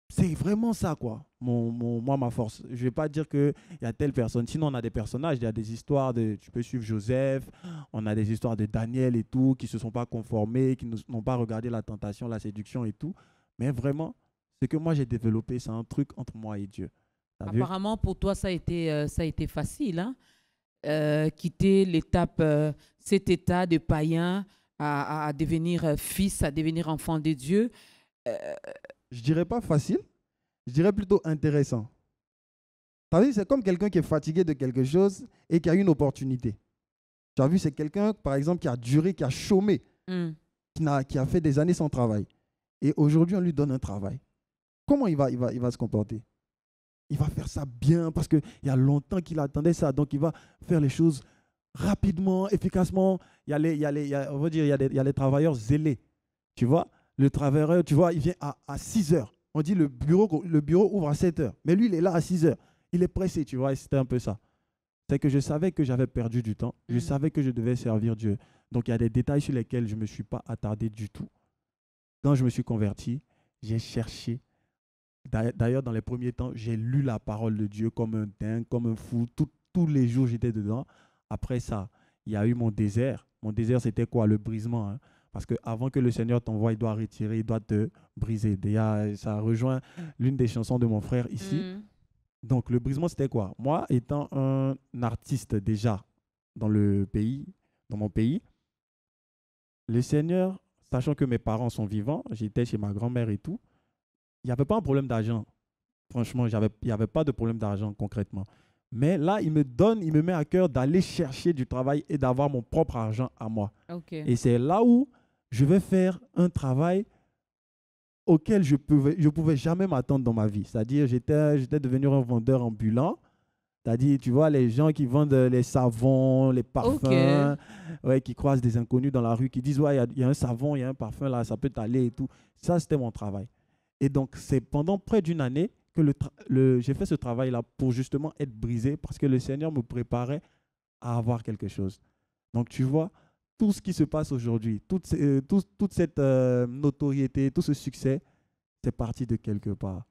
c'est vraiment ça, quoi. Mon, moi, ma force. Je ne vais pas dire qu'il y a telle personne. Sinon, on a des personnages, il y a des histoires de. Tu peux suivre Joseph, on a des histoires de Daniel et tout, qui se sont pas conformés, qui n'ont pas regardé la tentation, la séduction et tout. Mais vraiment, ce que moi j'ai développé, c'est un truc entre moi et Dieu. Apparemment, pour toi, ça a été, euh, ça a été facile. Hein. Euh, quitter l'étape, euh, cet état de païen à, à, devenir fils, à devenir enfant de Dieu je dirais pas facile, je dirais plutôt intéressant. T'as vu, c'est comme quelqu'un qui est fatigué de quelque chose et qui a une opportunité. Tu as vu, c'est quelqu'un, par exemple, qui a duré, qui a chômé, hmm. qui, a, qui a fait des années sans travail. Et aujourd'hui, on lui donne un travail. Comment il va, il il va se comporter Il va faire ça bien parce qu'il y a longtemps qu'il attendait ça. Donc, il va faire les choses rapidement, efficacement. Il y a il y a les travailleurs zélés. Tu vois le travailleur, tu vois, il vient à, 6 heures. On dit le bureau, le bureau ouvre à 7 heures. Mais lui, il est là à 6 heures. Il est pressé, tu vois, c'était un peu ça. C'est que je savais que j'avais perdu du temps. Je mm. savais que je devais servir Dieu. Donc il y a des détails sur lesquels je ne me suis pas attardé du tout. Quand je me suis converti, j'ai cherché. D'ailleurs, dans les premiers temps, j'ai lu la parole de Dieu comme un dingue, comme un fou. tous les jours, j'étais dedans. Après ça, il y a eu mon désert. Mon désert, c'était quoi Le brisement. Hein. Parce qu'avant que le Seigneur t'envoie, il doit retirer, il doit te briser. Déjà, ça rejoint mm. l'une des chansons de mon frère ici. Mm. Donc, le brisement, c'était quoi Moi, étant un artiste déjà dans le pays, dans mon pays, le Seigneur, sachant que mes parents sont vivants, j'étais chez ma grand-mère et tout, il n'y avait pas un problème d'argent. Franchement, il n'y avait pas de problème d'argent concrètement. Mais là, il me donne, il me met à cœur d'aller chercher du travail et d'avoir mon propre argent à moi. Et c'est là où je vais faire un travail auquel je ne pouvais, je pouvais jamais m'attendre dans ma vie. C'est-à-dire, j'étais, j'étais devenu un vendeur ambulant. C'est-à-dire, tu vois, les gens qui vendent les savons, les parfums, ouais, qui croisent des inconnus dans la rue, qui disent, ouais, il y, a un savon, il y a un parfum là, ça peut t'aller et tout. Ça, c'était mon travail. Et donc, c'est pendant près d'une année que le j'ai fait ce travail-là pour justement être brisé parce que le Seigneur me préparait à avoir quelque chose. Donc, tu vois, tout ce qui se passe aujourd'hui, toute, euh, toute cette euh, notoriété, tout ce succès, c'est parti de quelque part.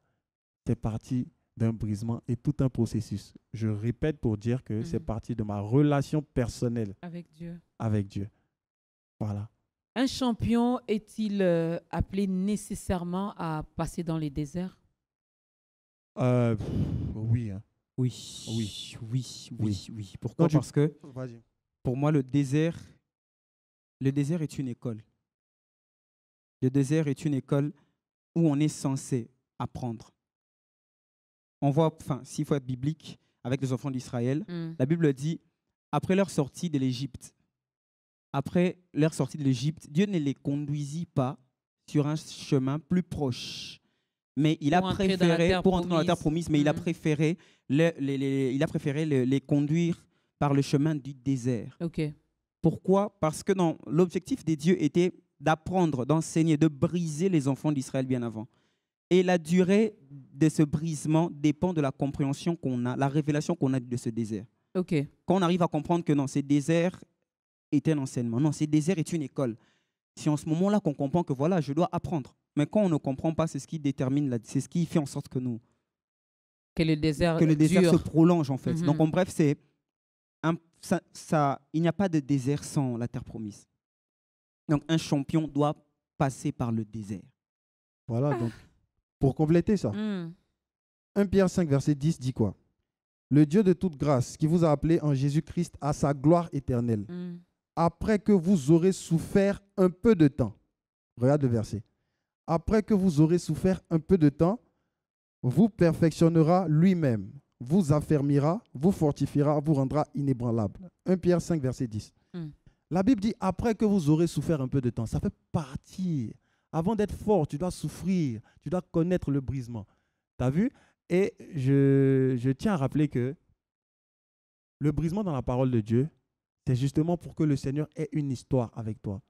C'est parti d'un brisement et tout un processus. Je répète pour dire que c'est mhm. parti de ma relation personnelle avec Dieu. Avec Dieu. Voilà. Un champion est-il euh, appelé nécessairement à passer dans les déserts hein. Oui. Oui. Oui. Oui. Oui. Pourquoi Parce que pour moi, le désert, le désert est une école. Le désert est une école où on est censé apprendre. On voit, enfin, s'il faut être biblique, avec les enfants d'Israël, hmm. la Bible dit, après leur sortie de l'Égypte, après leur sortie de l'Égypte, Dieu ne les conduisit pas sur un chemin plus proche. Mais il a préféré, pour entrer dans la terre promise, mais il a hmm. préféré, les, il a préféré les conduire par le chemin du désert. OK. Pourquoi Parce que non, l'objectif des dieux était d'apprendre, d'enseigner, de briser les enfants d'Israël bien avant. Et la durée de ce brisement dépend de la compréhension qu'on a, la révélation qu'on a de ce désert. Okay. Quand on arrive à comprendre que non, ce désert est un enseignement, non, ce désert est une école. C'est en ce moment-là qu'on comprend que voilà, je dois apprendre. Mais quand on ne comprend pas, c'est ce qui détermine, c'est ce qui fait en sorte que nous. Que le désert, se prolonge en fait. Mhm. Donc en bref, c'est ça, il n'y a pas de désert sans la terre promise. Donc un champion doit passer par le désert. Voilà, ah. donc pour compléter ça, 1 hmm. Pierre 5, verset 10 dit quoi Le Dieu de toute grâce qui vous a appelé en Jésus-Christ à sa gloire éternelle, hmm. après que vous aurez souffert un peu de temps, regarde le verset, après que vous aurez souffert un peu de temps, vous perfectionnera lui-même, vous affermira, vous fortifiera, vous rendra inébranlable. 1 Pierre 5, verset 10. Hmm. La Bible dit, après que vous aurez souffert un peu de temps, ça fait partir. Avant d'être fort, tu dois souffrir, tu dois connaître le brisement. Tu as vu Et je, je tiens à rappeler que le brisement dans la parole de Dieu, c'est justement pour que le Seigneur ait une histoire avec toi.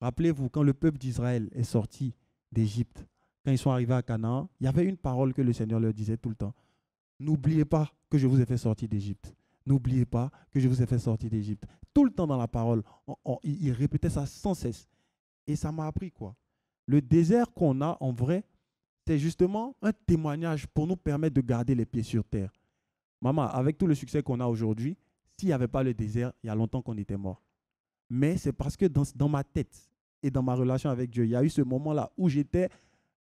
Rappelez-vous, quand le peuple d'Israël est sorti d'Égypte, quand ils sont arrivés à Canaan, il y avait une parole que le Seigneur leur disait tout le temps. N'oubliez pas que je vous ai fait sortir d'Égypte. N'oubliez pas que je vous ai fait sortir d'Égypte. Tout le temps dans la parole, il répétait ça sans cesse. Et ça m'a appris quoi Le désert qu'on a en vrai, c'est justement un témoignage pour nous permettre de garder les pieds sur terre. Maman, avec tout le succès qu'on a aujourd'hui, s'il n'y avait pas le désert, il y a longtemps qu'on était mort. Mais c'est parce que dans ma tête et dans ma relation avec Dieu, il y a eu ce moment-là où j'étais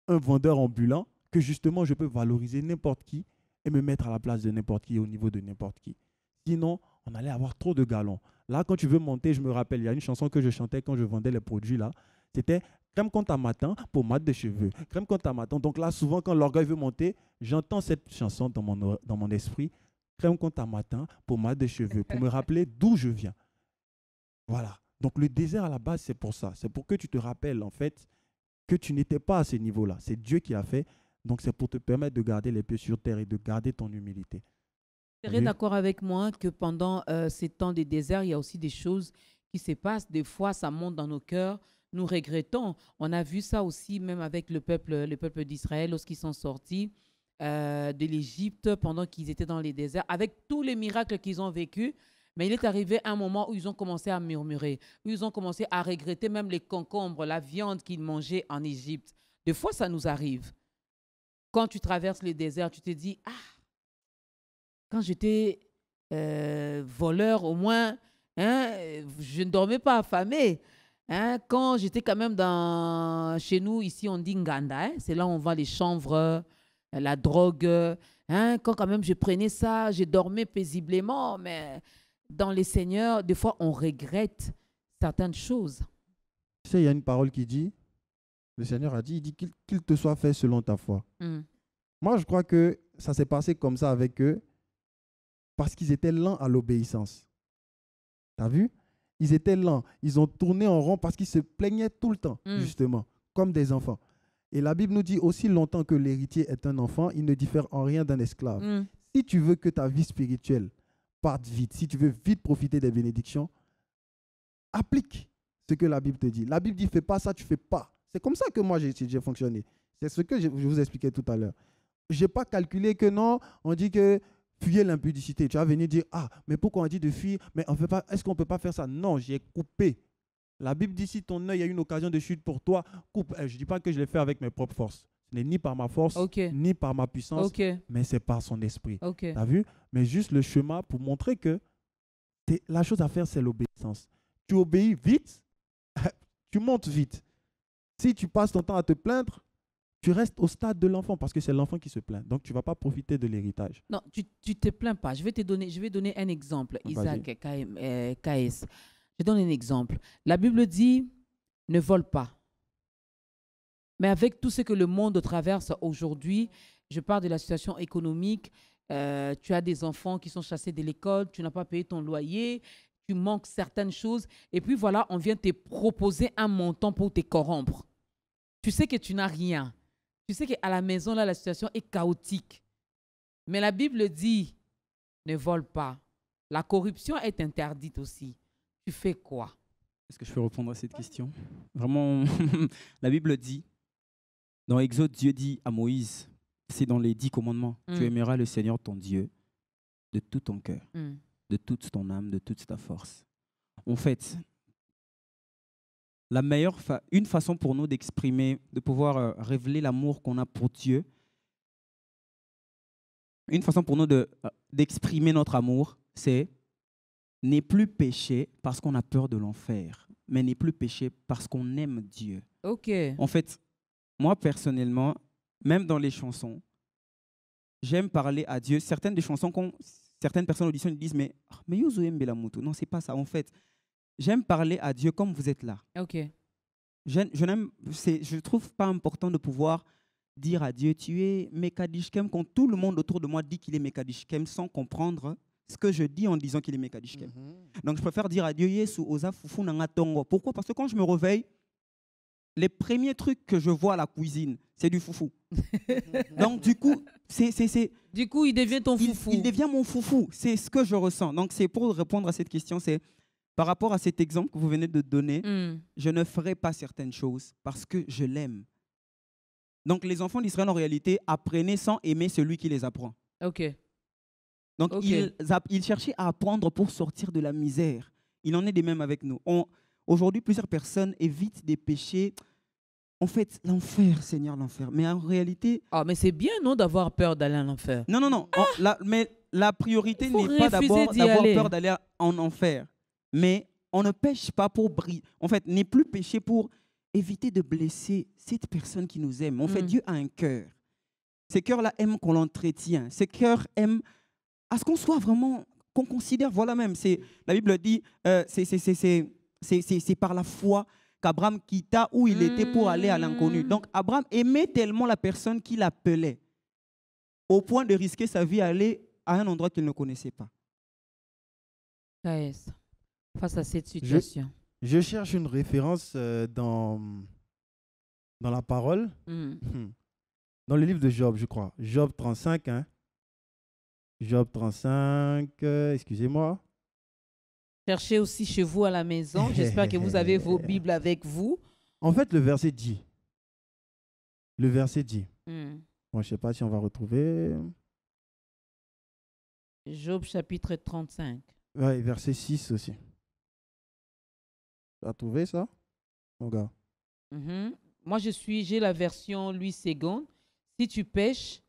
un vendeur ambulant que justement je peux valoriser n'importe qui et me mettre à la place de n'importe qui, au niveau de n'importe qui. Sinon, on allait avoir trop de galons. Là, quand tu veux monter, je me rappelle, il y a une chanson que je chantais quand je vendais les produits là. C'était crème contre matin, pour pommade de cheveux, crème contre matin. Donc là, souvent, quand l'orgueil veut monter, j'entends cette chanson dans mon, dans mon esprit, crème contre matin, pour pommade de cheveux, pour me rappeler d'où je viens. Voilà. Donc le désert à la base, c'est pour ça. C'est pour que tu te rappelles, en fait, que tu n'étais pas à ce niveau-là. C'est Dieu qui a fait donc c'est pour te permettre de garder les pieds sur terre et de garder ton humilité. Tu serais d'accord avec moi que pendant euh, ces temps de désert, il y a aussi des choses qui se passent. Des fois, ça monte dans nos cœurs. Nous regrettons. On a vu ça aussi même avec le peuple, le peuple d'Israël lorsqu'ils sont sortis euh, de l'Égypte pendant qu'ils étaient dans les déserts, avec tous les miracles qu'ils ont vécus. Mais il est arrivé un moment où ils ont commencé à murmurer, où ils ont commencé à regretter même les concombres, la viande qu'ils mangeaient en Égypte. Des fois, ça nous arrive quand tu traverses le désert, tu te dis, ah, quand j'étais euh, voleur, au moins, hein, je ne dormais pas affamé. Hein. quand j'étais quand même dans, chez nous, ici, on dit Nganda, hein, c'est là où on vend les chanvres, euh, la drogue. quand quand même je prenais ça, j'ai dormais paisiblement, mais dans les seigneurs, des fois, on regrette certaines choses. Tu sais, il y a une parole qui dit, le Seigneur a dit, il dit qu'il te soit fait selon ta foi. Hmm. Moi, je crois que ça s'est passé comme ça avec eux parce qu'ils étaient lents à l'obéissance. T'as vu Ils étaient lents. Ils ont tourné en rond parce qu'ils se plaignaient tout le temps, hmm. justement, comme des enfants. Et la Bible nous dit aussi longtemps que l'héritier est un enfant, il ne diffère en rien d'un esclave. Hmm. Si tu veux que ta vie spirituelle parte vite, si tu veux vite profiter des bénédictions, applique ce que la Bible te dit. La Bible dit fais pas ça, tu fais pas. C'est comme ça que moi, j'ai fonctionné. C'est ce que je, vous expliquais tout à l'heure. Je n'ai pas calculé que non, on dit que fuyez l'impudicité. Tu vas venir dire, ah, mais pourquoi on dit de fuir Mais on fait pas, est-ce qu'on ne peut pas faire ça Non, j'ai coupé. La Bible dit, si ton œil a une occasion de chute pour toi, coupe. Eh, je ne dis pas que je l'ai fait avec mes propres forces. Ce n'est ni par ma force, ni par ma puissance, mais c'est par son esprit. Tu as vu Mais juste le chemin pour montrer que la chose à faire, c'est l'obéissance. Tu obéis vite, tu montes vite. Si tu passes ton temps à te plaindre, tu restes au stade de l'enfant parce que c'est l'enfant qui se plaint. Donc, tu ne vas pas profiter de l'héritage. Non, tu ne te plains pas. Je vais te donner, je vais donner un exemple, Isaac K.S. Euh, je donne un exemple. La Bible dit ne vole pas. Mais avec tout ce que le monde traverse aujourd'hui, je parle de la situation économique. Euh, tu as des enfants qui sont chassés de l'école, tu n'as pas payé ton loyer, tu manques certaines choses. Et puis voilà, on vient te proposer un montant pour te corrompre tu sais que tu n'as rien. Tu sais qu'à la maison, là, la situation est chaotique. Mais la Bible dit, ne vole pas. La corruption est interdite aussi. Tu fais quoi Est-ce que je peux répondre à cette question Vraiment, la Bible dit, dans Exode, Dieu dit à Moïse, c'est dans les dix commandements, tu mm. aimeras le Seigneur ton Dieu de tout ton cœur, mm. de toute ton âme, de toute ta force. En fait, la meilleure une façon pour nous d'exprimer, de pouvoir euh, révéler l'amour qu'on a pour Dieu, une façon pour nous euh, d'exprimer notre amour, c'est n'est plus péché parce qu'on a peur de l'enfer, mais n'est plus péché parce qu'on aime Dieu. Ok. En fait, moi personnellement, même dans les chansons, j'aime parler à Dieu. Certaines des chansons qu'on certaines personnes auditionnent disent mais ah, mais Yuzu aime Non, c'est pas ça. En fait, J'aime parler à Dieu comme vous êtes là. Ok. Je, je, je trouve pas important de pouvoir dire à Dieu, tu es Mekadishkem, quand tout le monde autour de moi dit qu'il est Mekadishkem sans comprendre ce que je dis en disant qu'il est Mekadishkem. Mhm. Donc je préfère dire à Dieu, Yesu Oza Fufu Nangatongo. Pourquoi Parce que quand je me réveille, les premiers trucs que je vois à la cuisine, c'est du foufou. Donc du coup, c'est... Du coup, il devient ton foufou. Il, il devient mon foufou. C'est ce que je ressens. Donc c'est pour répondre à cette question, c'est par rapport à cet exemple que vous venez de donner, hmm. je ne ferai pas certaines choses parce que je l'aime. Donc les enfants d'Israël, en réalité, apprenaient sans aimer celui qui les apprend. OK. Donc Ils, cherchaient à apprendre pour sortir de la misère. Il en est de même avec nous. Aujourd'hui, plusieurs personnes évitent des péchés. En fait, l'enfer, Seigneur, l'enfer. Mais en réalité... Ah, mais c'est bien, non, d'avoir peur d'aller à l'enfer. Non, non, non. Ah. mais la priorité n'est pas d'avoir peur d'aller en enfer. Mais on ne pêche pas pour briser. En fait, n'est plus péché pour éviter de blesser cette personne qui nous aime. En fait, mm. Dieu a un cœur. Ce cœur-là aime qu'on l'entretient. Ce cœur aime à ce qu'on soit vraiment, qu'on considère, voilà même, c'est, la Bible dit, euh, c'est par la foi qu'Abraham quitta où il était pour aller à l'inconnu. Mm. Donc Abraham aimait tellement la personne qu'il appelait, au point de risquer sa vie à aller à un endroit qu'il ne connaissait pas. est face à cette situation Je, cherche une référence euh, dans, dans la parole, hmm. Hmm. dans le livre de Job, je crois. Job 35, hein. Job 35, euh, excusez-moi. Cherchez aussi chez vous à la maison. J'espère que vous avez vos Bibles avec vous. En fait, le verset dit. Le verset dit. Hmm. je ne sais pas si on va retrouver. Job chapitre 35. Oui, verset 6 aussi as trouvé ça, mon gars mhm. Moi, je suis, j'ai la version Louis II. Si tu pêches,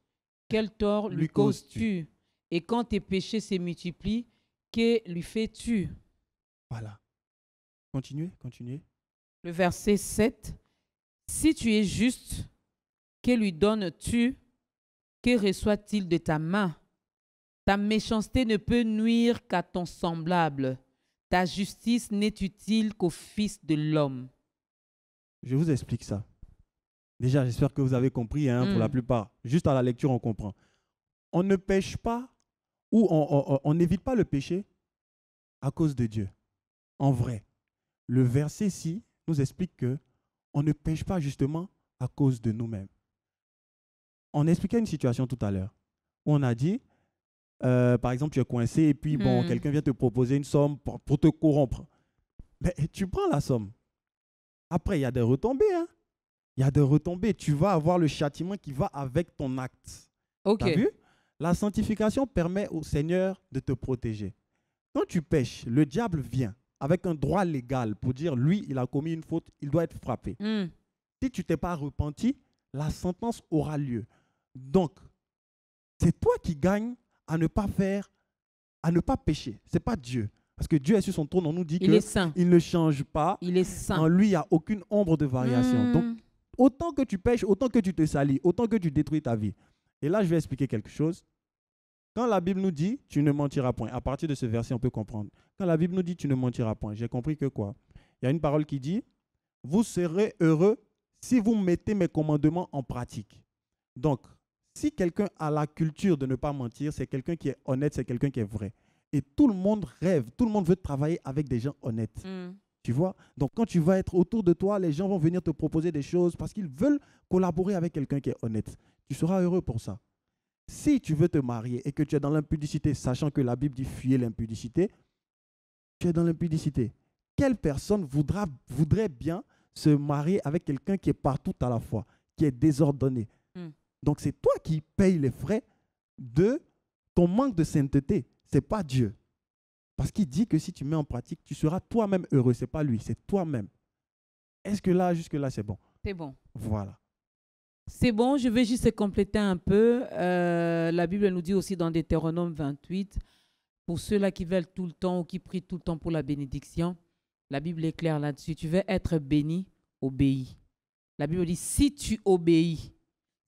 quel tort lui, lui causes-tu Et quand tes péchés se multiplient, que lui fais-tu Voilà. Continuez, continuez. Le verset 7. Si tu es juste, que lui donnes-tu Que reçoit-il de ta main Ta méchanceté ne peut nuire qu'à ton semblable. Ta justice n'est utile qu'au Fils de l'homme. Je vous explique ça. Déjà, j'espère que vous avez compris hein, pour la mm. plupart. Juste à la lecture, on comprend. On ne pêche pas ou on n'évite pas le péché à cause de Dieu. En vrai, le verset ci nous explique que on ne pêche pas justement à cause de nous-mêmes. On expliquait une situation tout à l'heure où on a dit euh, par exemple, tu es coincé et puis, bon, hmm. quelqu'un vient te proposer une somme pour, te corrompre. Mais tu prends la somme. Après, il y a des retombées. Hein. Il y a des retombées. Tu vas avoir le châtiment qui va avec ton acte. Ok. As vu La sanctification permet au Seigneur de te protéger. Quand tu pêches, le diable vient avec un droit légal pour dire, lui, il a commis une faute, il doit être frappé. Hmm. Si tu t'es pas repenti, la sentence aura lieu. Donc, c'est toi qui gagnes à ne pas faire, à ne pas pécher. C'est pas Dieu. Parce que Dieu est sur son trône, on nous dit qu'il il ne change pas. Il est saint. En lui, il n'y a aucune ombre de variation. Donc, hmm. autant que tu pèches, autant que tu te salis, autant que tu détruis ta vie. Et là, je vais expliquer quelque chose. Quand la Bible nous dit, tu ne mentiras point, à partir de ce verset, on peut comprendre. Quand la Bible nous dit, tu ne mentiras point, j'ai compris que quoi Il y a une parole qui dit, vous serez heureux si vous mettez mes commandements en pratique. Donc, si quelqu'un a la culture de ne pas mentir, c'est quelqu'un qui est honnête, c'est quelqu'un qui est vrai. Et tout le monde rêve, tout le monde veut travailler avec des gens honnêtes. Mm. Tu vois Donc quand tu vas être autour de toi, les gens vont venir te proposer des choses parce qu'ils veulent collaborer avec quelqu'un qui est honnête. Tu seras heureux pour ça. Si tu veux te marier et que tu es dans l'impudicité, sachant que la Bible dit fuyez l'impudicité, tu es dans l'impudicité. Quelle personne voudrait bien se marier avec quelqu'un qui est partout à la fois, qui est désordonné, donc c'est toi qui paye les frais de ton manque de sainteté. Ce n'est pas Dieu. Parce qu'il dit que si tu mets en pratique, tu seras toi-même heureux. Ce n'est pas lui, c'est toi-même. Est-ce que là, jusque-là, c'est bon C'est bon. Voilà. C'est bon, je vais juste compléter un peu. Euh, la Bible nous dit aussi dans Deutéronome 28, pour ceux-là qui veulent tout le temps ou qui prient tout le temps pour la bénédiction, la Bible est claire là-dessus. Tu veux être béni, obéis. La Bible dit, si tu obéis,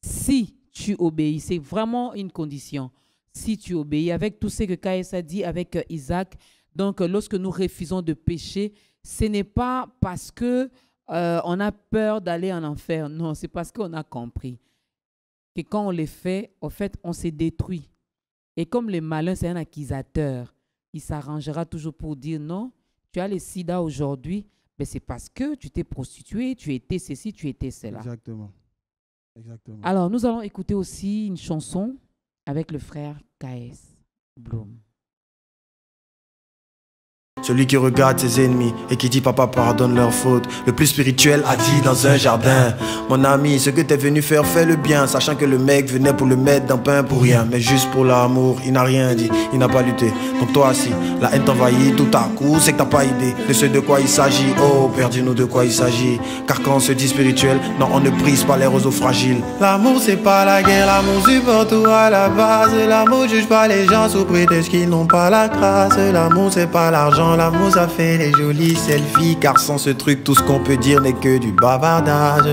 si tu obéis, c'est vraiment une condition. Si tu obéis, avec tout ce que Caïs a dit avec euh, Isaac, donc euh, lorsque nous refusons de pécher, ce n'est pas parce que euh, on a peur d'aller en enfer. Non, c'est parce qu'on a compris que quand on les fait, en fait, on se détruit. Et comme le malin, c'est un accusateur, il s'arrangera toujours pour dire non, tu as le sida aujourd'hui, mais c'est parce que tu t'es prostitué, tu étais ceci, tu étais cela. Exactement. Alors, nous allons écouter aussi une chanson avec le frère K.S. Bloom. Celui qui regarde ses ennemis et qui dit papa pardonne leur faute Le plus spirituel a dit dans un jardin Mon ami, ce que t'es venu faire, fais le bien. Sachant que le mec venait pour le mettre dans pain pour rien. Mais juste pour l'amour, il n'a rien dit, il n'a pas lutté. Donc toi, si la haine t'envahit tout à coup, c'est que t'as pas idée de ce de quoi il s'agit. Oh, perdu-nous de quoi il s'agit. Car quand on se dit spirituel, non, on ne brise pas les roseaux fragiles. L'amour, c'est pas la guerre, l'amour supporte tout à la base. L'amour juge pas les gens sous ce qu'ils n'ont pas la grâce. L'amour, c'est pas l'argent L'amour la a fait les jolies selfies Car sans ce truc tout ce qu'on peut dire n'est que du bavardage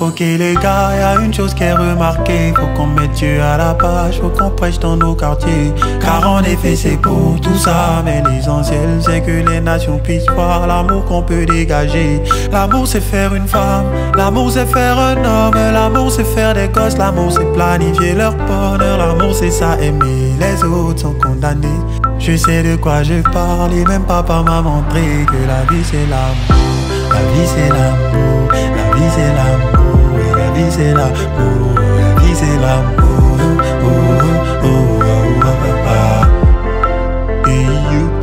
Ok les gars, y a une chose qui est remarquée Faut qu'on mette Dieu à la page, faut qu'on prêche dans nos quartiers Car en effet c'est pour tout ça Mais l'essentiel c'est que les nations puissent voir l'amour qu'on peut dégager L'amour c'est faire une femme, l'amour c'est faire un homme L'amour c'est faire des gosses, l'amour c'est planifier leur bonheur L'amour c'est ça, aimer les autres sont condamnés je sais de quoi je parle et même papa m'a montré que la vie c'est l'amour, la vie c'est l'amour, la vie c'est l'amour vie c'est l'amour, c'est l'amour.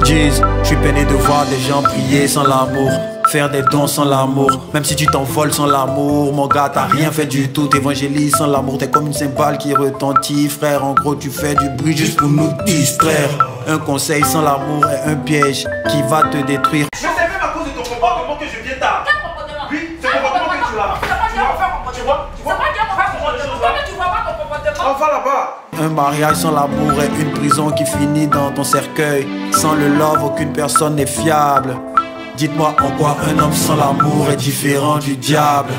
je suis peiné de voir des gens prier sans l'amour. Faire des dons sans l'amour, même si tu t'envoles sans l'amour Mon gars t'as rien fait du tout, t'évangélises sans l'amour T'es comme une cymbale qui retentit frère En gros tu fais du bruit juste pour nous distraire Un conseil sans l'amour est un piège qui va te détruire Je sais même à cause de ton comportement que je viens tard Un mariage sans l'amour est une prison qui finit dans ton cercueil. Sans le love, aucune personne n'est fiable. Dites-moi en quoi un homme sans l'amour est différent du diable.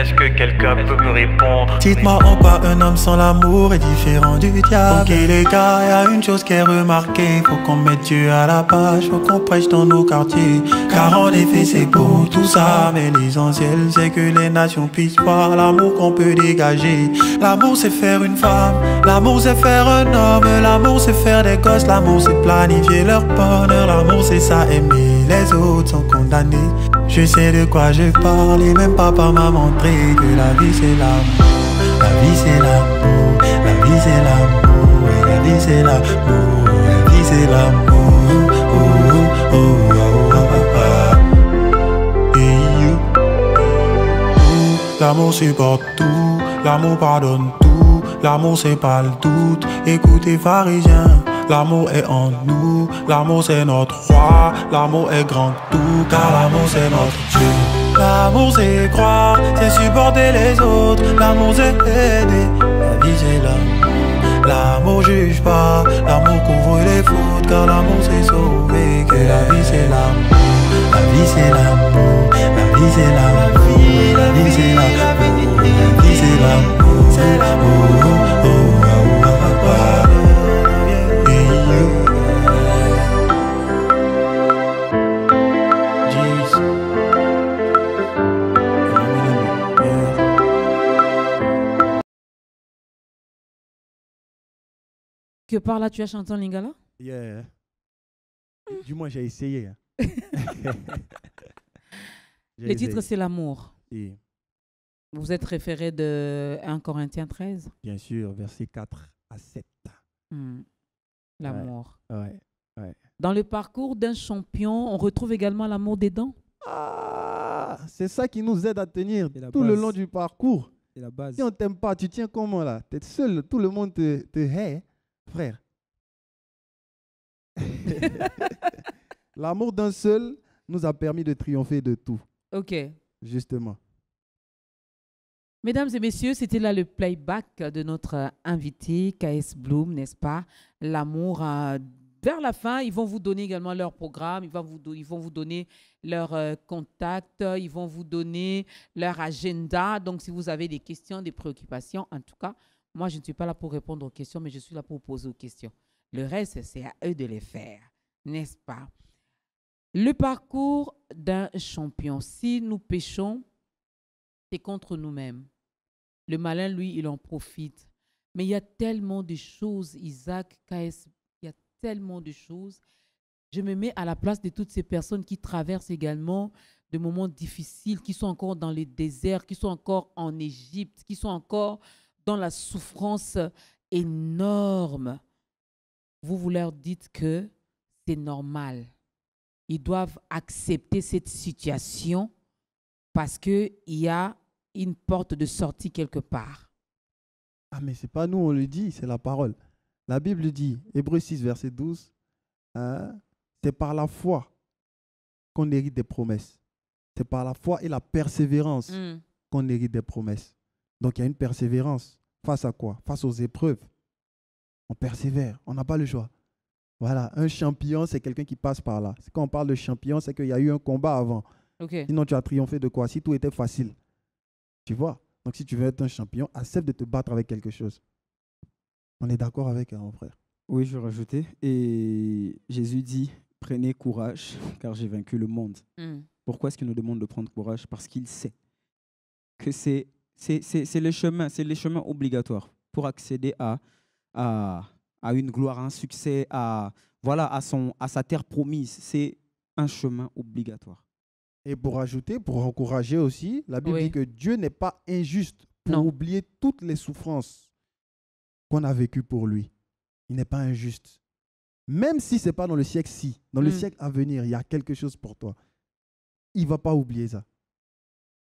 Est-ce que quelqu'un peut me répondre Dites-moi en quoi un homme sans l'amour est différent du diable Ok les gars, y a une chose qui est remarquée Faut qu'on mette Dieu à la page, faut qu'on prêche dans nos quartiers Car en effet c'est beau tout ça Mais l'essentiel c'est que les nations puissent voir l'amour qu'on peut dégager L'amour c'est faire une femme, l'amour c'est faire un homme L'amour c'est faire des gosses, l'amour c'est planifier leur bonheur L'amour c'est ça, aimer les autres sont condamnés. Je sais de quoi je parle et même papa m'a montré que la vie c'est l'amour, la vie c'est l'amour, la vie c'est l'amour, la vie c'est l'amour, la vie c'est l'amour. Oh, oh, oh, l'amour supporte tout, l'amour pardonne tout, l'amour c'est pas le doute. Écoutez pharisiens L'amour est en nous, l'amour c'est notre roi, l'amour est grand tout, car l'amour c'est notre Dieu. L'amour c'est croire, c'est supporter les autres, l'amour c'est aider, la vie c'est l'amour. L'amour juge pas, l'amour couvre les fautes, car l'amour c'est sauver, que la vie c'est l'amour. La vie c'est l'amour, la vie c'est la vie, la vie c'est l'amour, la vie c'est l'amour, c'est l'amour. que par là tu as chanté en lingala Yeah. Du moins, j'ai essayé. Hein. le titre, c'est L'amour. Vous êtes référé de 1 Corinthiens 13 Bien sûr, verset 4 à 7. Hmm. L'amour. Ouais. Dans le parcours d'un champion, on retrouve également l'amour des dents. Ah, c'est ça qui nous aide à tenir tout le long du parcours. La base. Si on t'aime pas, tu tiens comment là Tu es seul, tout le monde te, te hait. Frère, l'amour d'un seul nous a permis de triompher de tout. OK. Justement. Mesdames et messieurs, c'était là le playback de notre invité, KS Bloom, n'est-ce pas L'amour euh, vers la fin, ils vont vous donner également leur programme, ils vont vous, ils vont vous donner leur euh, contact, ils vont vous donner leur agenda. Donc, si vous avez des questions, des préoccupations, en tout cas, moi, je ne suis pas là pour répondre aux questions, mais je suis là pour poser aux questions. Le reste, c'est à eux de les faire, n'est-ce pas? Le parcours d'un champion, si nous péchons, c'est contre nous-mêmes. Le malin, lui, il en profite. Mais il y a tellement de choses, Isaac, KS, il y a tellement de choses. Je me mets à la place de toutes ces personnes qui traversent également des moments difficiles, qui sont encore dans les déserts, qui sont encore en Égypte, qui sont encore dans la souffrance énorme, vous, vous leur dites que c'est normal. Ils doivent accepter cette situation parce qu'il y a une porte de sortie quelque part. Ah, mais c'est pas nous, on le dit, c'est la parole. La Bible dit, Hébreu 6, verset 12, hein, c'est par la foi qu'on hérite des promesses. C'est par la foi et la persévérance mm. qu'on hérite des promesses. Donc il y a une persévérance. Face à quoi Face aux épreuves. On persévère, on n'a pas le choix. Voilà, un champion, c'est quelqu'un qui passe par là. Quand on parle de champion, c'est qu'il y a eu un combat avant. Sinon, tu as triomphé de quoi Si tout était facile. Tu vois Donc si tu veux être un champion, accepte de te battre avec quelque chose. On est d'accord avec un hein, mon frère Oui, je rajouter Et Jésus dit, prenez courage, car j'ai vaincu le monde. Hmm. Pourquoi est-ce qu'il nous demande de prendre courage Parce qu'il sait que c'est c'est le chemin, c'est obligatoire pour accéder à, à, une gloire, un succès, à, voilà, à, son, à sa terre promise. C'est un chemin obligatoire. Et pour ajouter, pour encourager aussi, la Bible dit que Dieu n'est pas injuste pour oublier toutes les souffrances qu'on a vécues pour lui. Il n'est pas injuste. Même si ce n'est pas dans le siècle-ci, dans le hmm. siècle à venir, il y a quelque chose pour toi. Il ne va pas oublier ça.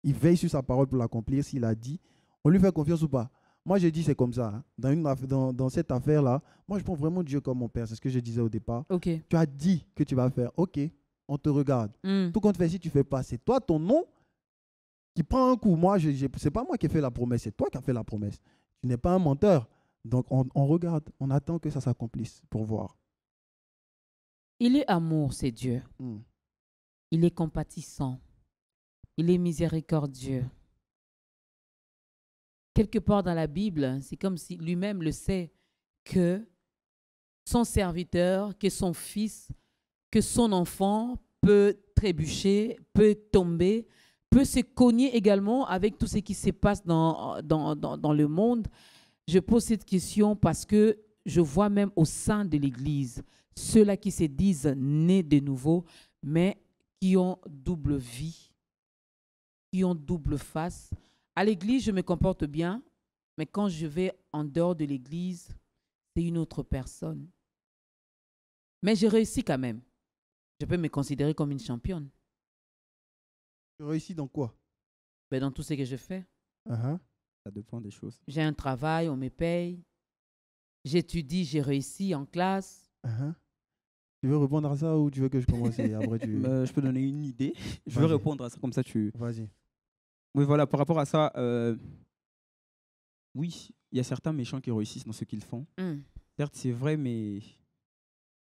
Il veille sur sa parole pour l'accomplir s'il a dit. On lui fait confiance ou pas Moi, j'ai dit, c'est comme ça. Hein. Dans, cette affaire-là, moi, je prends vraiment Dieu comme mon père. C'est ce que je disais au départ. Ok. Tu as dit que tu vas faire. OK, on te regarde. Hmm. Tout compte fait, si tu fais pas, c'est toi, ton nom, qui prend un coup. Moi, c'est pas moi qui ai fait la promesse, c'est toi qui as fait la promesse. Tu n'es pas un menteur. Donc, on, regarde, on attend que ça s'accomplisse pour voir. Il est amour, c'est Dieu. Hmm. Il est compatissant. Il est miséricordieux. Quelque part dans la Bible, c'est comme si lui-même le sait que son serviteur, que son fils, que son enfant peut trébucher, peut tomber, peut se cogner également avec tout ce qui se passe dans, dans, le monde. Je pose cette question parce que je vois même au sein de l'Église ceux-là qui se disent nés de nouveau, mais qui ont double vie, ont double face. À l'église, je me comporte bien, mais quand je vais en dehors de l'église, c'est une autre personne. Mais j'ai réussi quand même. Je peux me considérer comme une championne. Tu réussis dans quoi ben Dans tout ce que je fais. Uh-huh. Ça dépend des choses. J'ai un travail, on me paye. J'étudie, j'ai réussi en classe. Uh-huh. Tu veux répondre à ça ou tu veux que je commence euh, Je peux donner une idée. Je veux répondre à ça, comme ça tu... Vas-y. Oui, voilà, par rapport à ça, euh, oui, il y a certains méchants qui réussissent dans ce qu'ils font. Hmm. Certes, c'est vrai, mais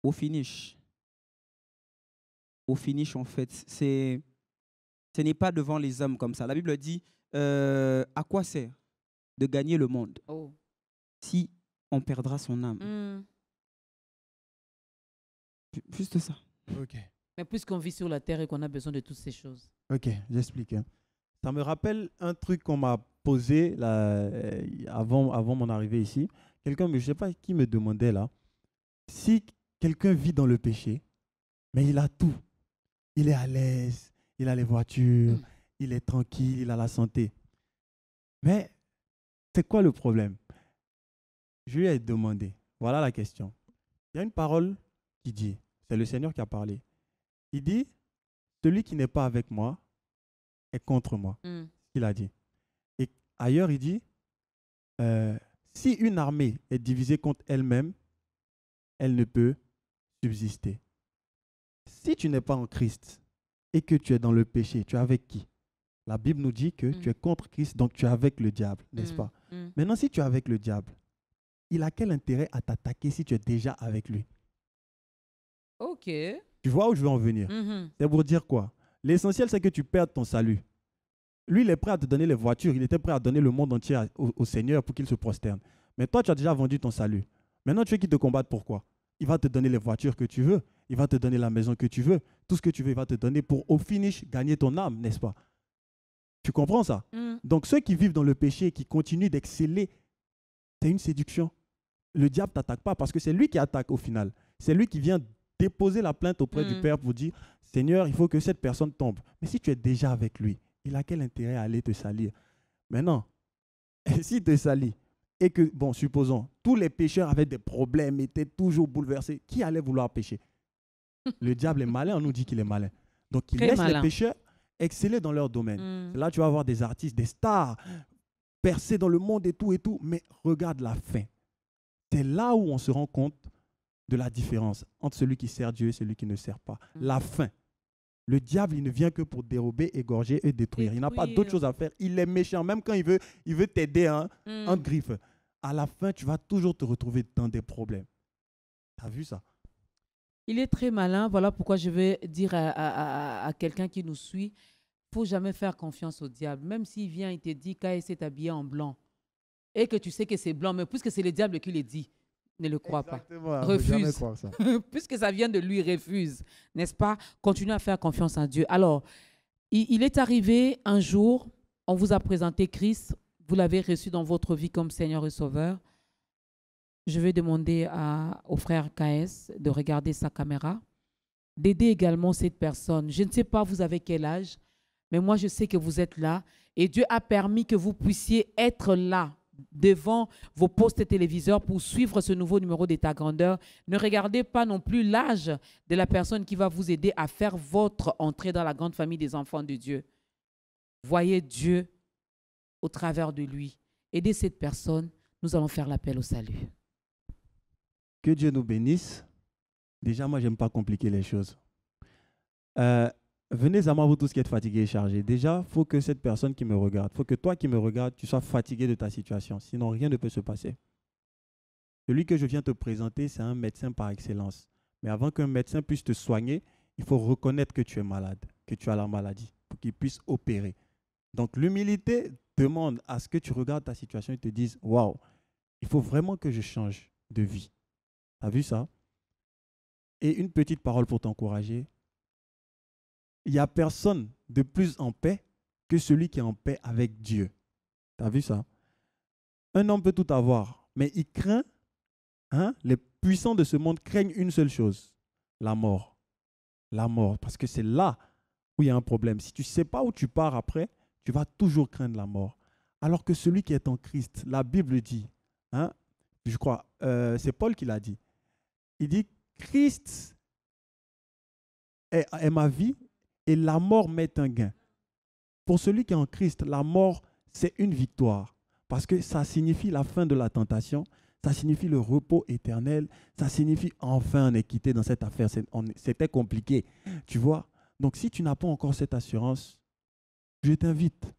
au finish, au finish, en fait, c'est ce n'est pas devant les hommes comme ça. La Bible dit euh, à quoi sert de gagner le monde oh. si on perdra son âme Juste hmm. ça. Mais puisqu'on vit sur la terre et qu'on a besoin de toutes ces choses. Ok, j'explique. Hein. Ça me rappelle un truc qu'on m'a posé euh, avant, avant mon arrivée ici. Quelqu'un, je ne sais pas qui me demandait là, si quelqu'un vit dans le péché, mais il a tout. Il est à l'aise, il a les voitures, mm. il est tranquille, il a la santé. Mais c'est quoi le problème Je lui ai demandé, voilà la question. Il y a une parole qui dit, c'est le Seigneur qui a parlé. Il dit, celui qui n'est pas avec moi est contre moi. Hmm. Il a dit. Et ailleurs, il dit, euh, si une armée est divisée contre elle-même, elle ne peut subsister. Si tu n'es pas en Christ et que tu es dans le péché, tu es avec qui La Bible nous dit que hmm. tu es contre Christ, donc tu es avec le diable, n'est-ce hmm. pas Maintenant, si tu es avec le diable, il a quel intérêt à t'attaquer si tu es déjà avec lui Ok. Tu vois où je veux en venir mhm. C'est pour dire quoi L'essentiel, c'est que tu perdes ton salut. Lui, il est prêt à te donner les voitures, il était prêt à donner le monde entier au, Seigneur pour qu'il se prosterne. Mais toi, tu as déjà vendu ton salut. Maintenant, tu veux qu'il te combatte pourquoi Il va te donner les voitures que tu veux, il va te donner la maison que tu veux, tout ce que tu veux, il va te donner pour, au finish, gagner ton âme, n'est-ce pas Tu comprends ça mm. Donc, ceux qui vivent dans le péché, et qui continuent d'exceller, c'est une séduction. Le diable t'attaque pas parce que c'est lui qui attaque au final. C'est lui qui vient déposer la plainte auprès du hmm. Père pour dire, Seigneur, il faut que cette personne tombe. Mais si tu es déjà avec lui, il a quel intérêt à aller te salir Maintenant, s'il te salit, et que, bon, supposons, tous les pécheurs avaient des problèmes, étaient toujours bouleversés, qui allait vouloir pécher Le diable est malin, on nous dit qu'il est malin. Donc, il laisse les pécheurs exceller dans leur domaine. Hmm. Là, tu vas avoir des artistes, des stars, percés dans le monde et tout et tout, mais regarde la fin. C'est là où on se rend compte de la différence entre celui qui sert Dieu et celui qui ne sert pas. Mm. La fin. Le diable, il ne vient que pour dérober, égorger et détruire. Il n'a pas d'autre chose à faire. Il est méchant. Même quand il veut il veut t'aider hein, mm. en griffe. À la fin, tu vas toujours te retrouver dans des problèmes. Tu as vu ça Il est très malin. Voilà pourquoi je vais dire à, à, quelqu'un qui nous suit, faut jamais faire confiance au diable. Même s'il vient, il te dit, qu'il s'est habillé en blanc. Et que tu sais que c'est blanc, mais puisque c'est le diable qui le dit, ne le croit pas. Refuse. Puisque ça vient de lui, refuse. N'est-ce pas Continue à faire confiance en Dieu. Alors, il, est arrivé un jour, on vous a présenté Christ, vous l'avez reçu dans votre vie comme Seigneur et Sauveur. Je vais demander au frère KS de regarder sa caméra, d'aider également cette personne. Je ne sais pas vous avez quel âge, mais moi je sais que vous êtes là et Dieu a permis que vous puissiez être là devant vos postes téléviseurs pour suivre ce nouveau numéro d'État grandeur. Ne regardez pas non plus l'âge de la personne qui va vous aider à faire votre entrée dans la grande famille des enfants de Dieu. Voyez Dieu au travers de lui. Aidez cette personne. Nous allons faire l'appel au salut. Que Dieu nous bénisse. Déjà, moi, j'aime pas compliquer les choses. Euh, Venez à moi, vous tous qui êtes fatigués et chargés. Déjà, faut que cette personne qui me regarde, faut que toi qui me regardes, tu sois fatigué de ta situation. Sinon, rien ne peut se passer. Celui que je viens te présenter, c'est un médecin par excellence. Mais avant qu'un médecin puisse te soigner, il faut reconnaître que tu es malade, que tu as la maladie, pour qu'il puisse opérer. Donc, l'humilité demande à ce que tu regardes ta situation et te dises Waouh, il faut vraiment que je change de vie. as vu ça Et une petite parole pour t'encourager il n'y a personne de plus en paix que celui qui est en paix avec Dieu. Tu as vu ça Un homme peut tout avoir, mais il craint, hein? les puissants de ce monde craignent une seule chose, la mort. La mort, parce que c'est là où il y a un problème. Si tu ne sais pas où tu pars après, tu vas toujours craindre la mort. Alors que celui qui est en Christ, la Bible dit, hein, je crois, euh, c'est Paul qui l'a dit, il dit, Christ est ma vie et la mort met un gain. Pour celui qui est en Christ, la mort, c'est une victoire. Parce que ça signifie la fin de la tentation, ça signifie le repos éternel, ça signifie enfin une équité dans cette affaire. C'était compliqué, tu vois. Donc si tu n'as pas encore cette assurance, je t'invite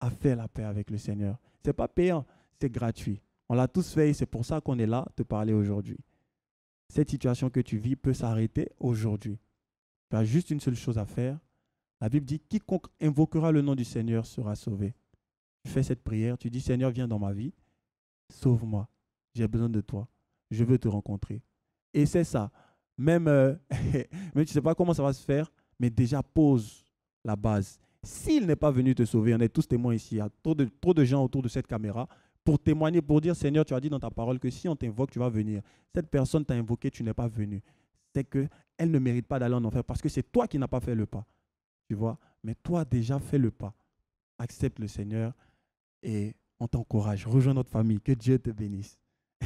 à faire la paix avec le Seigneur. C'est pas payant, c'est gratuit. On l'a tous fait et c'est pour ça qu'on est là, te parler aujourd'hui. Cette situation que tu vis peut s'arrêter aujourd'hui. Tu as juste une seule chose à faire. La Bible dit, quiconque invoquera le nom du Seigneur sera sauvé. Tu fais cette prière, tu dis, Seigneur, viens dans ma vie, sauve-moi, j'ai besoin de toi, je veux te rencontrer. Et c'est ça. Même, euh, tu ne sais pas comment ça va se faire, mais déjà pose la base. S'il n'est pas venu te sauver, on est tous témoins ici, il y a trop de, trop de gens autour de cette caméra pour témoigner, pour dire, Seigneur, tu as dit dans ta parole que si on t'invoque, tu vas venir. Cette personne t'a invoqué, tu n'es pas venu que qu'elle ne mérite pas d'aller en enfer parce que c'est toi qui n'as pas fait le pas. Tu vois Mais toi, déjà, fais le pas. Accepte le Seigneur et on t'encourage. Rejoins notre famille. Que Dieu te bénisse.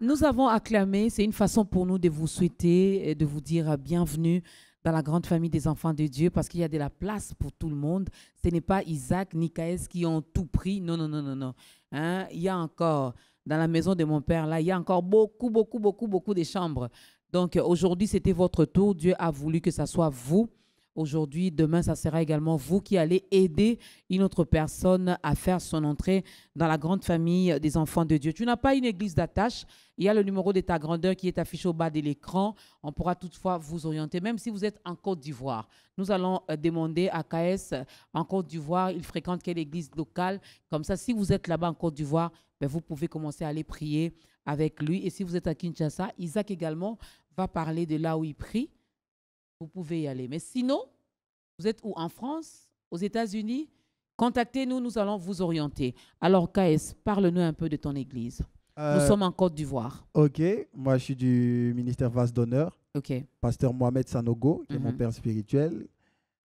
Nous avons acclamé, c'est une façon pour nous de vous souhaiter, et de vous dire bienvenue dans la grande famille des enfants de Dieu, parce qu'il y a de la place pour tout le monde. Ce n'est pas Isaac ni qui ont tout pris, non, non, non, non, non. Hein, il y a encore, dans la maison de mon père, là, il y a encore beaucoup, beaucoup, beaucoup, beaucoup de chambres. Donc aujourd'hui, c'était votre tour. Dieu a voulu que ça soit vous Aujourd'hui, demain, ça sera également vous qui allez aider une autre personne à faire son entrée dans la grande famille des enfants de Dieu. Tu n'as pas une église d'attache. Il y a le numéro de ta grandeur qui est affiché au bas de l'écran. On pourra toutefois vous orienter, même si vous êtes en Côte d'Ivoire. Nous allons euh, demander à KS euh, en Côte d'Ivoire, il fréquente quelle église locale. Comme ça, si vous êtes là-bas en Côte d'Ivoire, ben, vous pouvez commencer à aller prier avec lui. Et si vous êtes à Kinshasa, Isaac également va parler de là où il prie vous pouvez y aller. Mais sinon, vous êtes où En France Aux États-Unis Contactez-nous, nous allons vous orienter. Alors, KS, parle-nous un peu de ton église. nous euh, sommes en Côte d'Ivoire. Ok, moi je suis du ministère Vase d'honneur. Ok. Pasteur Mohamed Sanogo, qui est mon mhm. père spirituel.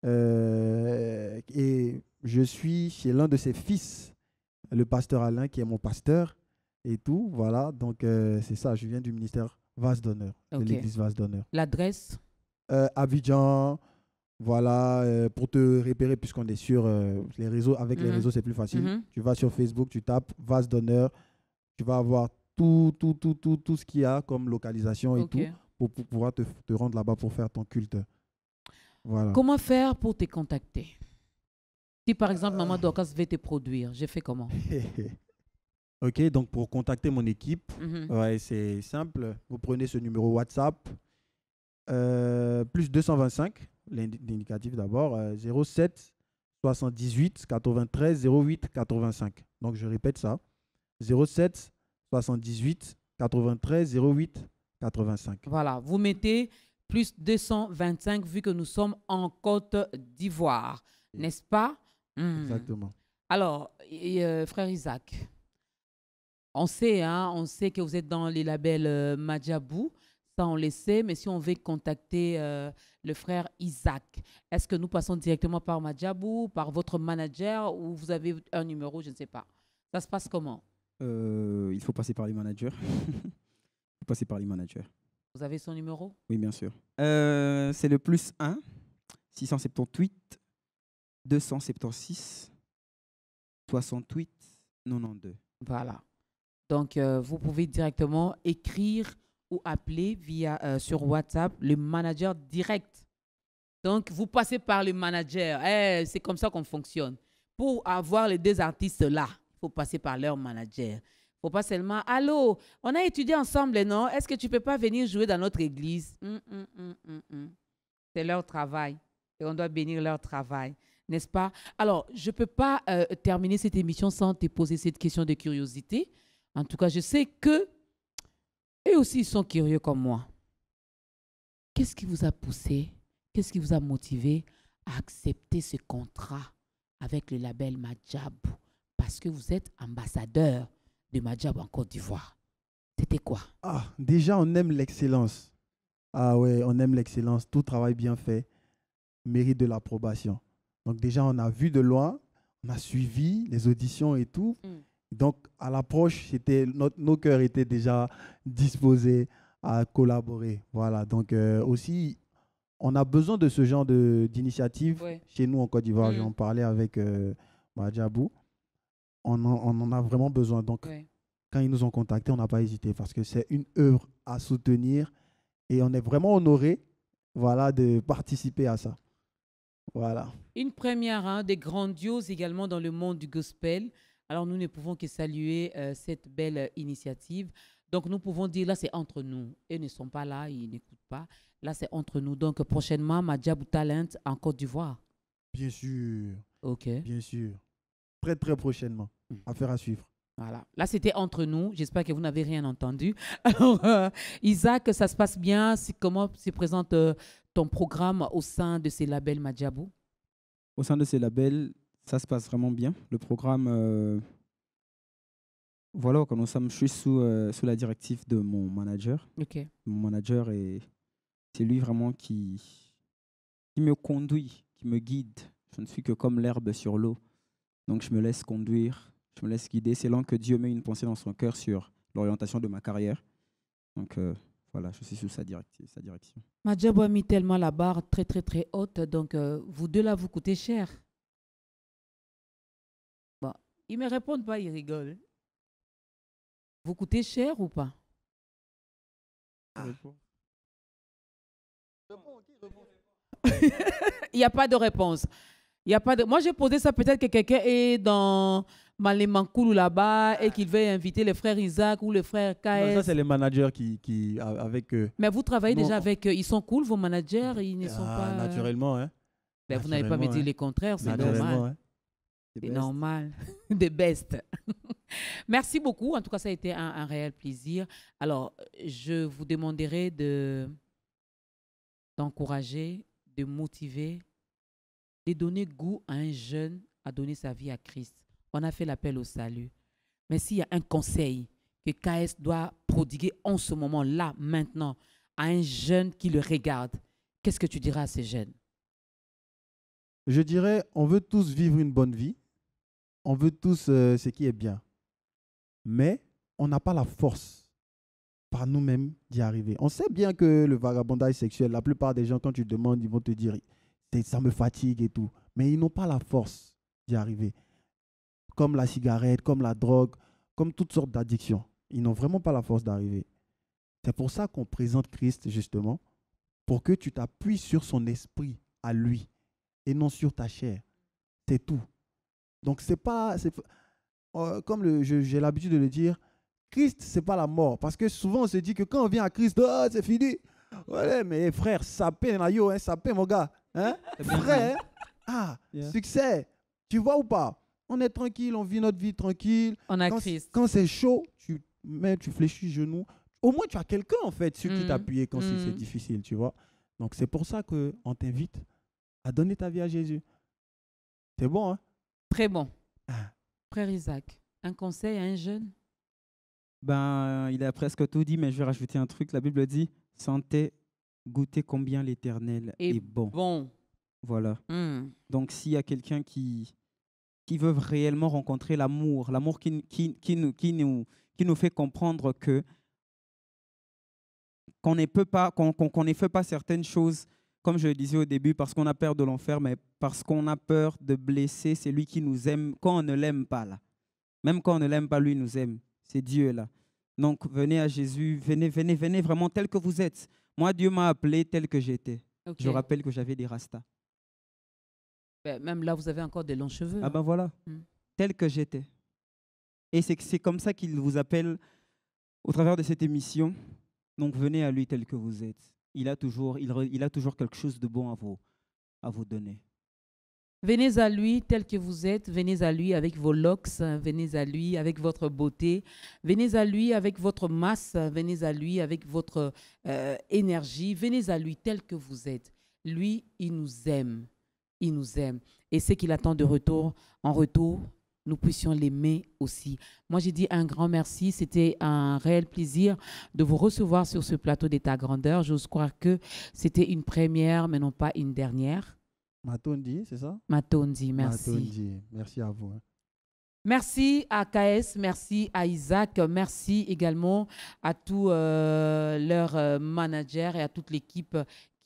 Euh, et je suis chez l'un de ses fils, le pasteur Alain, qui est mon pasteur et tout. Voilà, donc euh, c'est ça, je viens du ministère Vase d'honneur, de l'église Vase d'honneur. L'adresse euh, Abidjan, voilà, euh, pour te repérer, puisqu'on est sur euh, les réseaux, avec les mhm. réseaux, c'est plus facile. Mhm. Tu vas sur Facebook, tu tapes Vase d'honneur, tu vas avoir tout, tout, tout, tout, tout ce qu'il y a comme localisation et tout pour, pouvoir te, rendre là-bas pour faire ton culte. Voilà. Comment faire pour te contacter Si par exemple, Maman Dorcas veut te produire, j'ai fait comment Ok, donc pour contacter mon équipe, mhm. ouais, c'est simple. Vous prenez ce numéro WhatsApp euh, plus 225, l'indicatif d'abord, 07 78 93 08 85. Donc je répète ça, 07 78 93 08 85. Voilà, vous mettez plus 225 vu que nous sommes en Côte d'Ivoire, n'est-ce pas hmm. Exactement. Alors, euh, frère Isaac, on sait, hein, on sait que vous êtes dans les labels euh, Majabou. Ça, on le mais si on veut contacter euh, le frère Isaac, est-ce que nous passons directement par Majabou, par votre manager, ou vous avez un numéro, je ne sais pas. Ça se passe comment euh, Il faut passer par les managers. passer par les managers. Vous avez son numéro Oui, bien sûr. Euh, c'est le plus 1, 678, 276, 68, 92. Voilà. Donc, vous pouvez directement écrire ou appeler via, euh, sur WhatsApp le manager direct. Donc, vous passez par le manager. Eh, c'est comme ça qu'on fonctionne. Pour avoir les deux artistes là, il faut passer par leur manager. Il faut pas seulement, allô, on a étudié ensemble, non Est-ce que tu peux pas venir jouer dans notre église hum, hum, hum, C'est leur travail et on doit bénir leur travail, n'est-ce pas Alors, je ne peux pas euh, terminer cette émission sans te poser cette question de curiosité. En tout cas, je sais que et aussi, ils sont curieux comme moi. Qu'est-ce qui vous a poussé Qu'est-ce qui vous a motivé à accepter ce contrat avec le label Majab Parce que vous êtes ambassadeur de Majab en Côte d'Ivoire. C'était quoi Ah, déjà, on aime l'excellence. Ah ouais, on aime l'excellence. Tout travail bien fait mérite de l'approbation. Donc déjà, on a vu de loin, on a suivi les auditions et tout. Mm. Donc, à l'approche, nos cœurs étaient déjà disposés à collaborer. Voilà. Donc, euh, aussi, on a besoin de ce genre d'initiative chez nous en Côte d'Ivoire. Mm. J'en parlais avec euh, On, on, en a vraiment besoin. Donc, quand ils nous ont contactés, on n'a pas hésité parce que c'est une œuvre à soutenir et on est vraiment honoré voilà, de participer à ça. Voilà. Une première, hein, des grandioses également dans le monde du gospel alors nous ne pouvons que saluer euh, cette belle initiative. Donc nous pouvons dire, là c'est entre nous. Ils ne sont pas là, ils n'écoutent pas. Là c'est entre nous. Donc prochainement, Madjabu Talent en Côte d'Ivoire. Bien sûr. OK. Bien sûr. Très très prochainement. Hmm. Affaire à suivre. Voilà. Là, c'était entre nous. J'espère que vous n'avez rien entendu. Alors, euh, Isaac, ça se passe bien. Comment se présente euh, ton programme au sein de ces labels Madjabu Au sein de ces labels, ça se passe vraiment bien. Le programme, euh, voilà, Comme nous sommes, je suis sous, euh, sous la directive de mon manager. Mon manager, et c'est lui vraiment qui, qui me conduit, qui me guide. Je ne suis que comme l'herbe sur l'eau. Donc je me laisse conduire, je me laisse guider. C'est là que Dieu met une pensée dans son cœur sur l'orientation de ma carrière. Donc euh, voilà, je suis sous sa, directive, sa direction. Madjabo a mis tellement la barre très très très haute. Donc vous deux là, vous coûtez cher. Ils me répondent pas, ils rigolent. Vous coûtez cher ou pas ah. Il n'y a pas de réponse. Il y a pas de... Moi, j'ai posé ça peut-être que quelqu'un est dans ou là-bas ah. et qu'il veut inviter les frères Isaac ou les frères Kaes. ça, c'est les managers qui, avec eux. Mais vous travaillez déjà avec eux. Ils sont cool, vos managers Ils ne sont ah, pas. Euh, naturellement, hein. Ben, vous n'avez pas me dit hein. le contraire, c'est normal. Hein. C'est normal. des bestes. Merci beaucoup. En tout cas, ça a été un, réel plaisir. Alors, je vous demanderai de d'encourager, de motiver, de donner goût à un jeune à donner sa vie à Christ. On a fait l'appel au salut. Mais s'il y a un conseil que KS doit prodiguer en ce moment, là, maintenant, à un jeune qui le regarde, qu'est-ce que tu diras à ces jeunes Je dirais, on veut tous vivre une bonne vie on veut tous euh, ce qui est bien. Mais on n'a pas la force par nous-mêmes d'y arriver. On sait bien que le vagabondage sexuel, la plupart des gens, quand tu demandes, ils vont te dire ça me fatigue et tout. Mais ils n'ont pas la force d'y arriver. Comme la cigarette, comme la drogue, comme toutes sortes d'addictions. Ils n'ont vraiment pas la force d'arriver. C'est pour ça qu'on présente Christ, justement, pour que tu t'appuies sur son esprit à lui et non sur ta chair. C'est tout. Donc c'est pas, euh, comme j'ai l'habitude de le dire, Christ c'est pas la mort, parce que souvent on se dit que quand on vient à Christ, oh, c'est fini. Ouais, mais frère, ça yo, hein, mon gars, hein. frère, ah, succès, tu vois ou pas? On est tranquille, on vit notre vie tranquille. On a quand, Christ. Quand c'est chaud, tu mets, tu fléchis genoux. Au moins tu as quelqu'un en fait sur qui mm. t'appuyer quand c'est mm. difficile, tu vois. Donc c'est pour ça que on t'invite à donner ta vie à Jésus. C'est bon, hein? Très bon. Ah. Frère Isaac, un conseil à un jeune ben, euh, il a presque tout dit, mais je vais rajouter un truc. La Bible dit Sentez, goûtez combien l'Éternel est bon. Bon. Voilà. Hmm. Donc, s'il y a quelqu'un qui, qui veut réellement rencontrer l'amour, l'amour qui, qui, nous, qui, nous, qui nous fait comprendre que qu'on ne peut pas, qu'on ne fait pas certaines choses comme je le disais au début, parce qu'on a peur de l'enfer, mais parce qu'on a peur de blesser celui qui nous aime quand on ne l'aime pas là. Même quand on ne l'aime pas, lui nous aime. C'est Dieu là. Donc venez à Jésus, venez, venez, venez vraiment tel que vous êtes. Moi, Dieu m'a appelé tel que j'étais. Je rappelle que j'avais des rasta. Ben, même là, vous avez encore des longs cheveux. Ah hein. ben voilà, hmm. tel que j'étais. Et c'est comme ça qu'il vous appelle au travers de cette émission. Donc venez à lui tel que vous êtes il a toujours, il, a toujours quelque chose de bon à vous, à donner. Venez à lui tel que vous êtes, venez à lui avec vos locks, venez à lui avec votre beauté, venez à lui avec votre masse, venez à lui avec votre euh, énergie, venez à lui tel que vous êtes. Lui, il nous aime, il nous aime. Et ce qu'il attend de retour, en retour, nous puissions l'aimer aussi. Moi, j'ai dit un grand merci. C'était un réel plaisir de vous recevoir sur ce plateau d'État grandeur. J'ose croire que c'était une première, mais non pas une dernière. Matondi, c'est ça Matondi, merci. merci à vous. Hein. Merci à KS, merci à Isaac, merci également à tous euh, leurs euh, managers et à toute l'équipe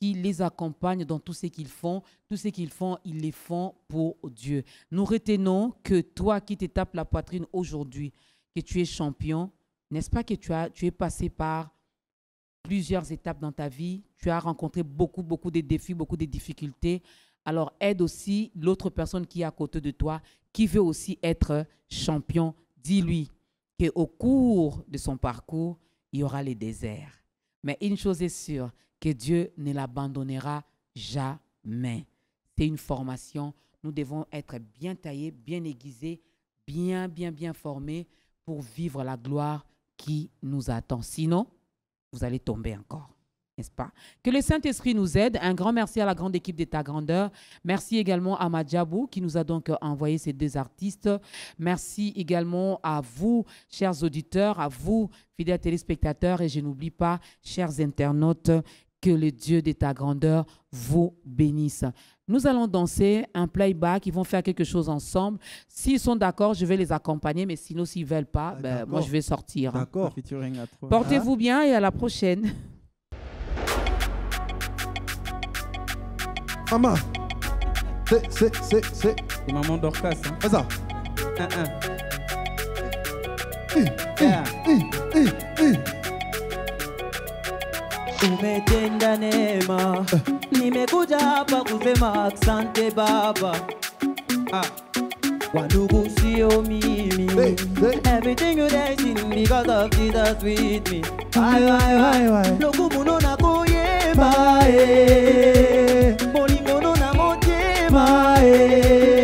qui les accompagne dans tout ce qu'ils font. Tout ce qu'ils font, ils les font pour Dieu. Nous retenons que toi qui te tapes la poitrine aujourd'hui, que tu es champion, n'est-ce pas que tu, as, tu es passé par plusieurs étapes dans ta vie, tu as rencontré beaucoup, beaucoup de défis, beaucoup de difficultés. Alors aide aussi l'autre personne qui est à côté de toi, qui veut aussi être champion. Dis-lui qu'au cours de son parcours, il y aura les déserts. Mais une chose est sûre, que Dieu ne l'abandonnera jamais. C'est une formation. Nous devons être bien taillés, bien aiguisés, bien, bien, bien formés pour vivre la gloire qui nous attend. Sinon, vous allez tomber encore. N'est-ce pas? Que le Saint-Esprit nous aide. Un grand merci à la grande équipe de ta grandeur. Merci également à Madjabou qui nous a donc envoyé ces deux artistes. Merci également à vous, chers auditeurs, à vous, fidèles téléspectateurs, et je n'oublie pas, chers internautes, que le Dieu de ta grandeur vous bénisse. Nous allons danser un playback. Ils vont faire quelque chose ensemble. S'ils sont d'accord, je vais les accompagner. Mais sinon, s'ils ne veulent pas, ah, ben, moi, je vais sortir. Hein. D'accord. Portez-vous bien et à la prochaine. Ah, maman, c'est, c'est, c'est, c'est. C'est maman d'Orcas. Hein? ça. Un, umetenda neema. Eh. Nimekuja hapa kusema asante Baba. Ah. Wandugu sio mimi hey, hey. Everything you did is because of Jesus with me Ayo, ayo, ayo, ayo Lokumu nona koyema Mae Molingo nona motema Mae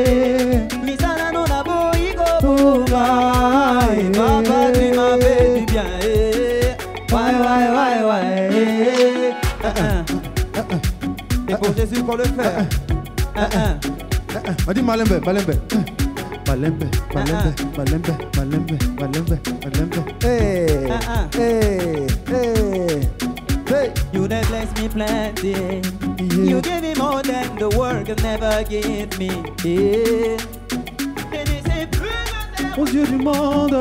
pour Jésus le On dit Malembe, Malembe. Malembe, Malembe, Malembe, eh, eh, Malembe, eh. Malembe, Malembe. Hey, hey, hey. Hey. You done bless me plenty. Yeah. You give me more than the world can never give me. Yeah. Aux yeux du monde,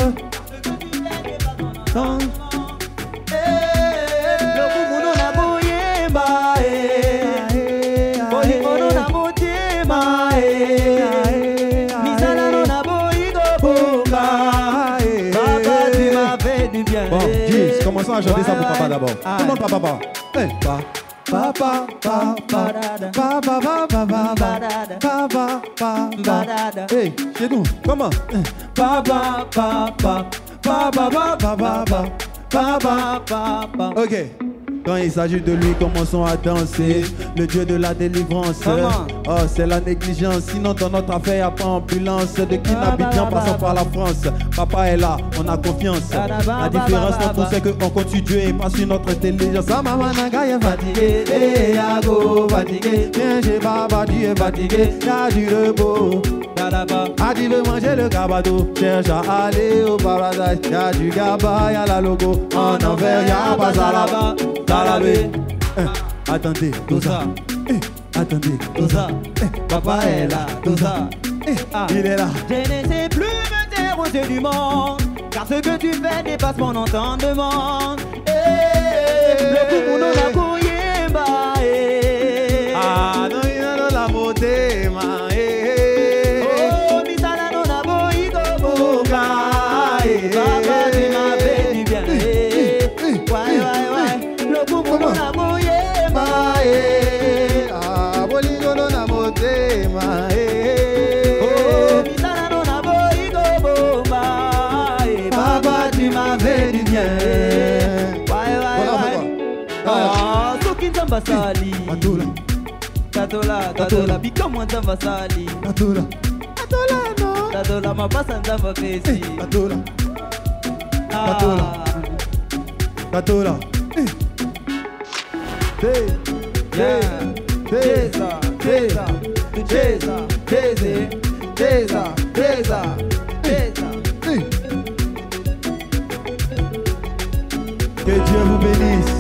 tant ça à ça pour papa d'abord. Tout le papa, papa. Hey, papa. Papa, papa, papa, papa, papa, Hey, papa, papa, papa, Papa, papa, papa, papa, papa, papa, papa. Ok. Quand il s'agit de lui, commençons à danser. Le dieu de la délivrance. Oh, c'est la négligence. Sinon, dans notre affaire, y'a pas ambulance. De qui ah, n'habitant bah, bah, passant bah, par la France. Papa est là, on a confiance. Ah, la différence, notre c'est qu'on continue Dieu et pas sur notre intelligence. Ah, maman, Naga est fatigué. Eh, Yago, fatigué. Bien, j'ai baba, Dieu et fatigué. Y'a du repos. A dit le manger le gabado Tiens à aller au paradis. Y'a du gaba, à la logo. En envers, y'a pas à là-bas. Eh, eh, attendez, Dosa, eh, attendez, tout ça, eh, papa est là, tout ça, ah. il est là. Je ne sais plus me taire du monde, car ce que tu fais dépasse mon entendement. Eh, le mon vasali Matola Tatola, tatola, bikamwa nza vasali Matola Matola no Tatola mabasa nza vavesi Matola eh, Matola ah. Matola eh. Hey, yeah, Teza, Teza, Teza, Teze, Teza, Teza, Teza. Que Dieu vous bénisse.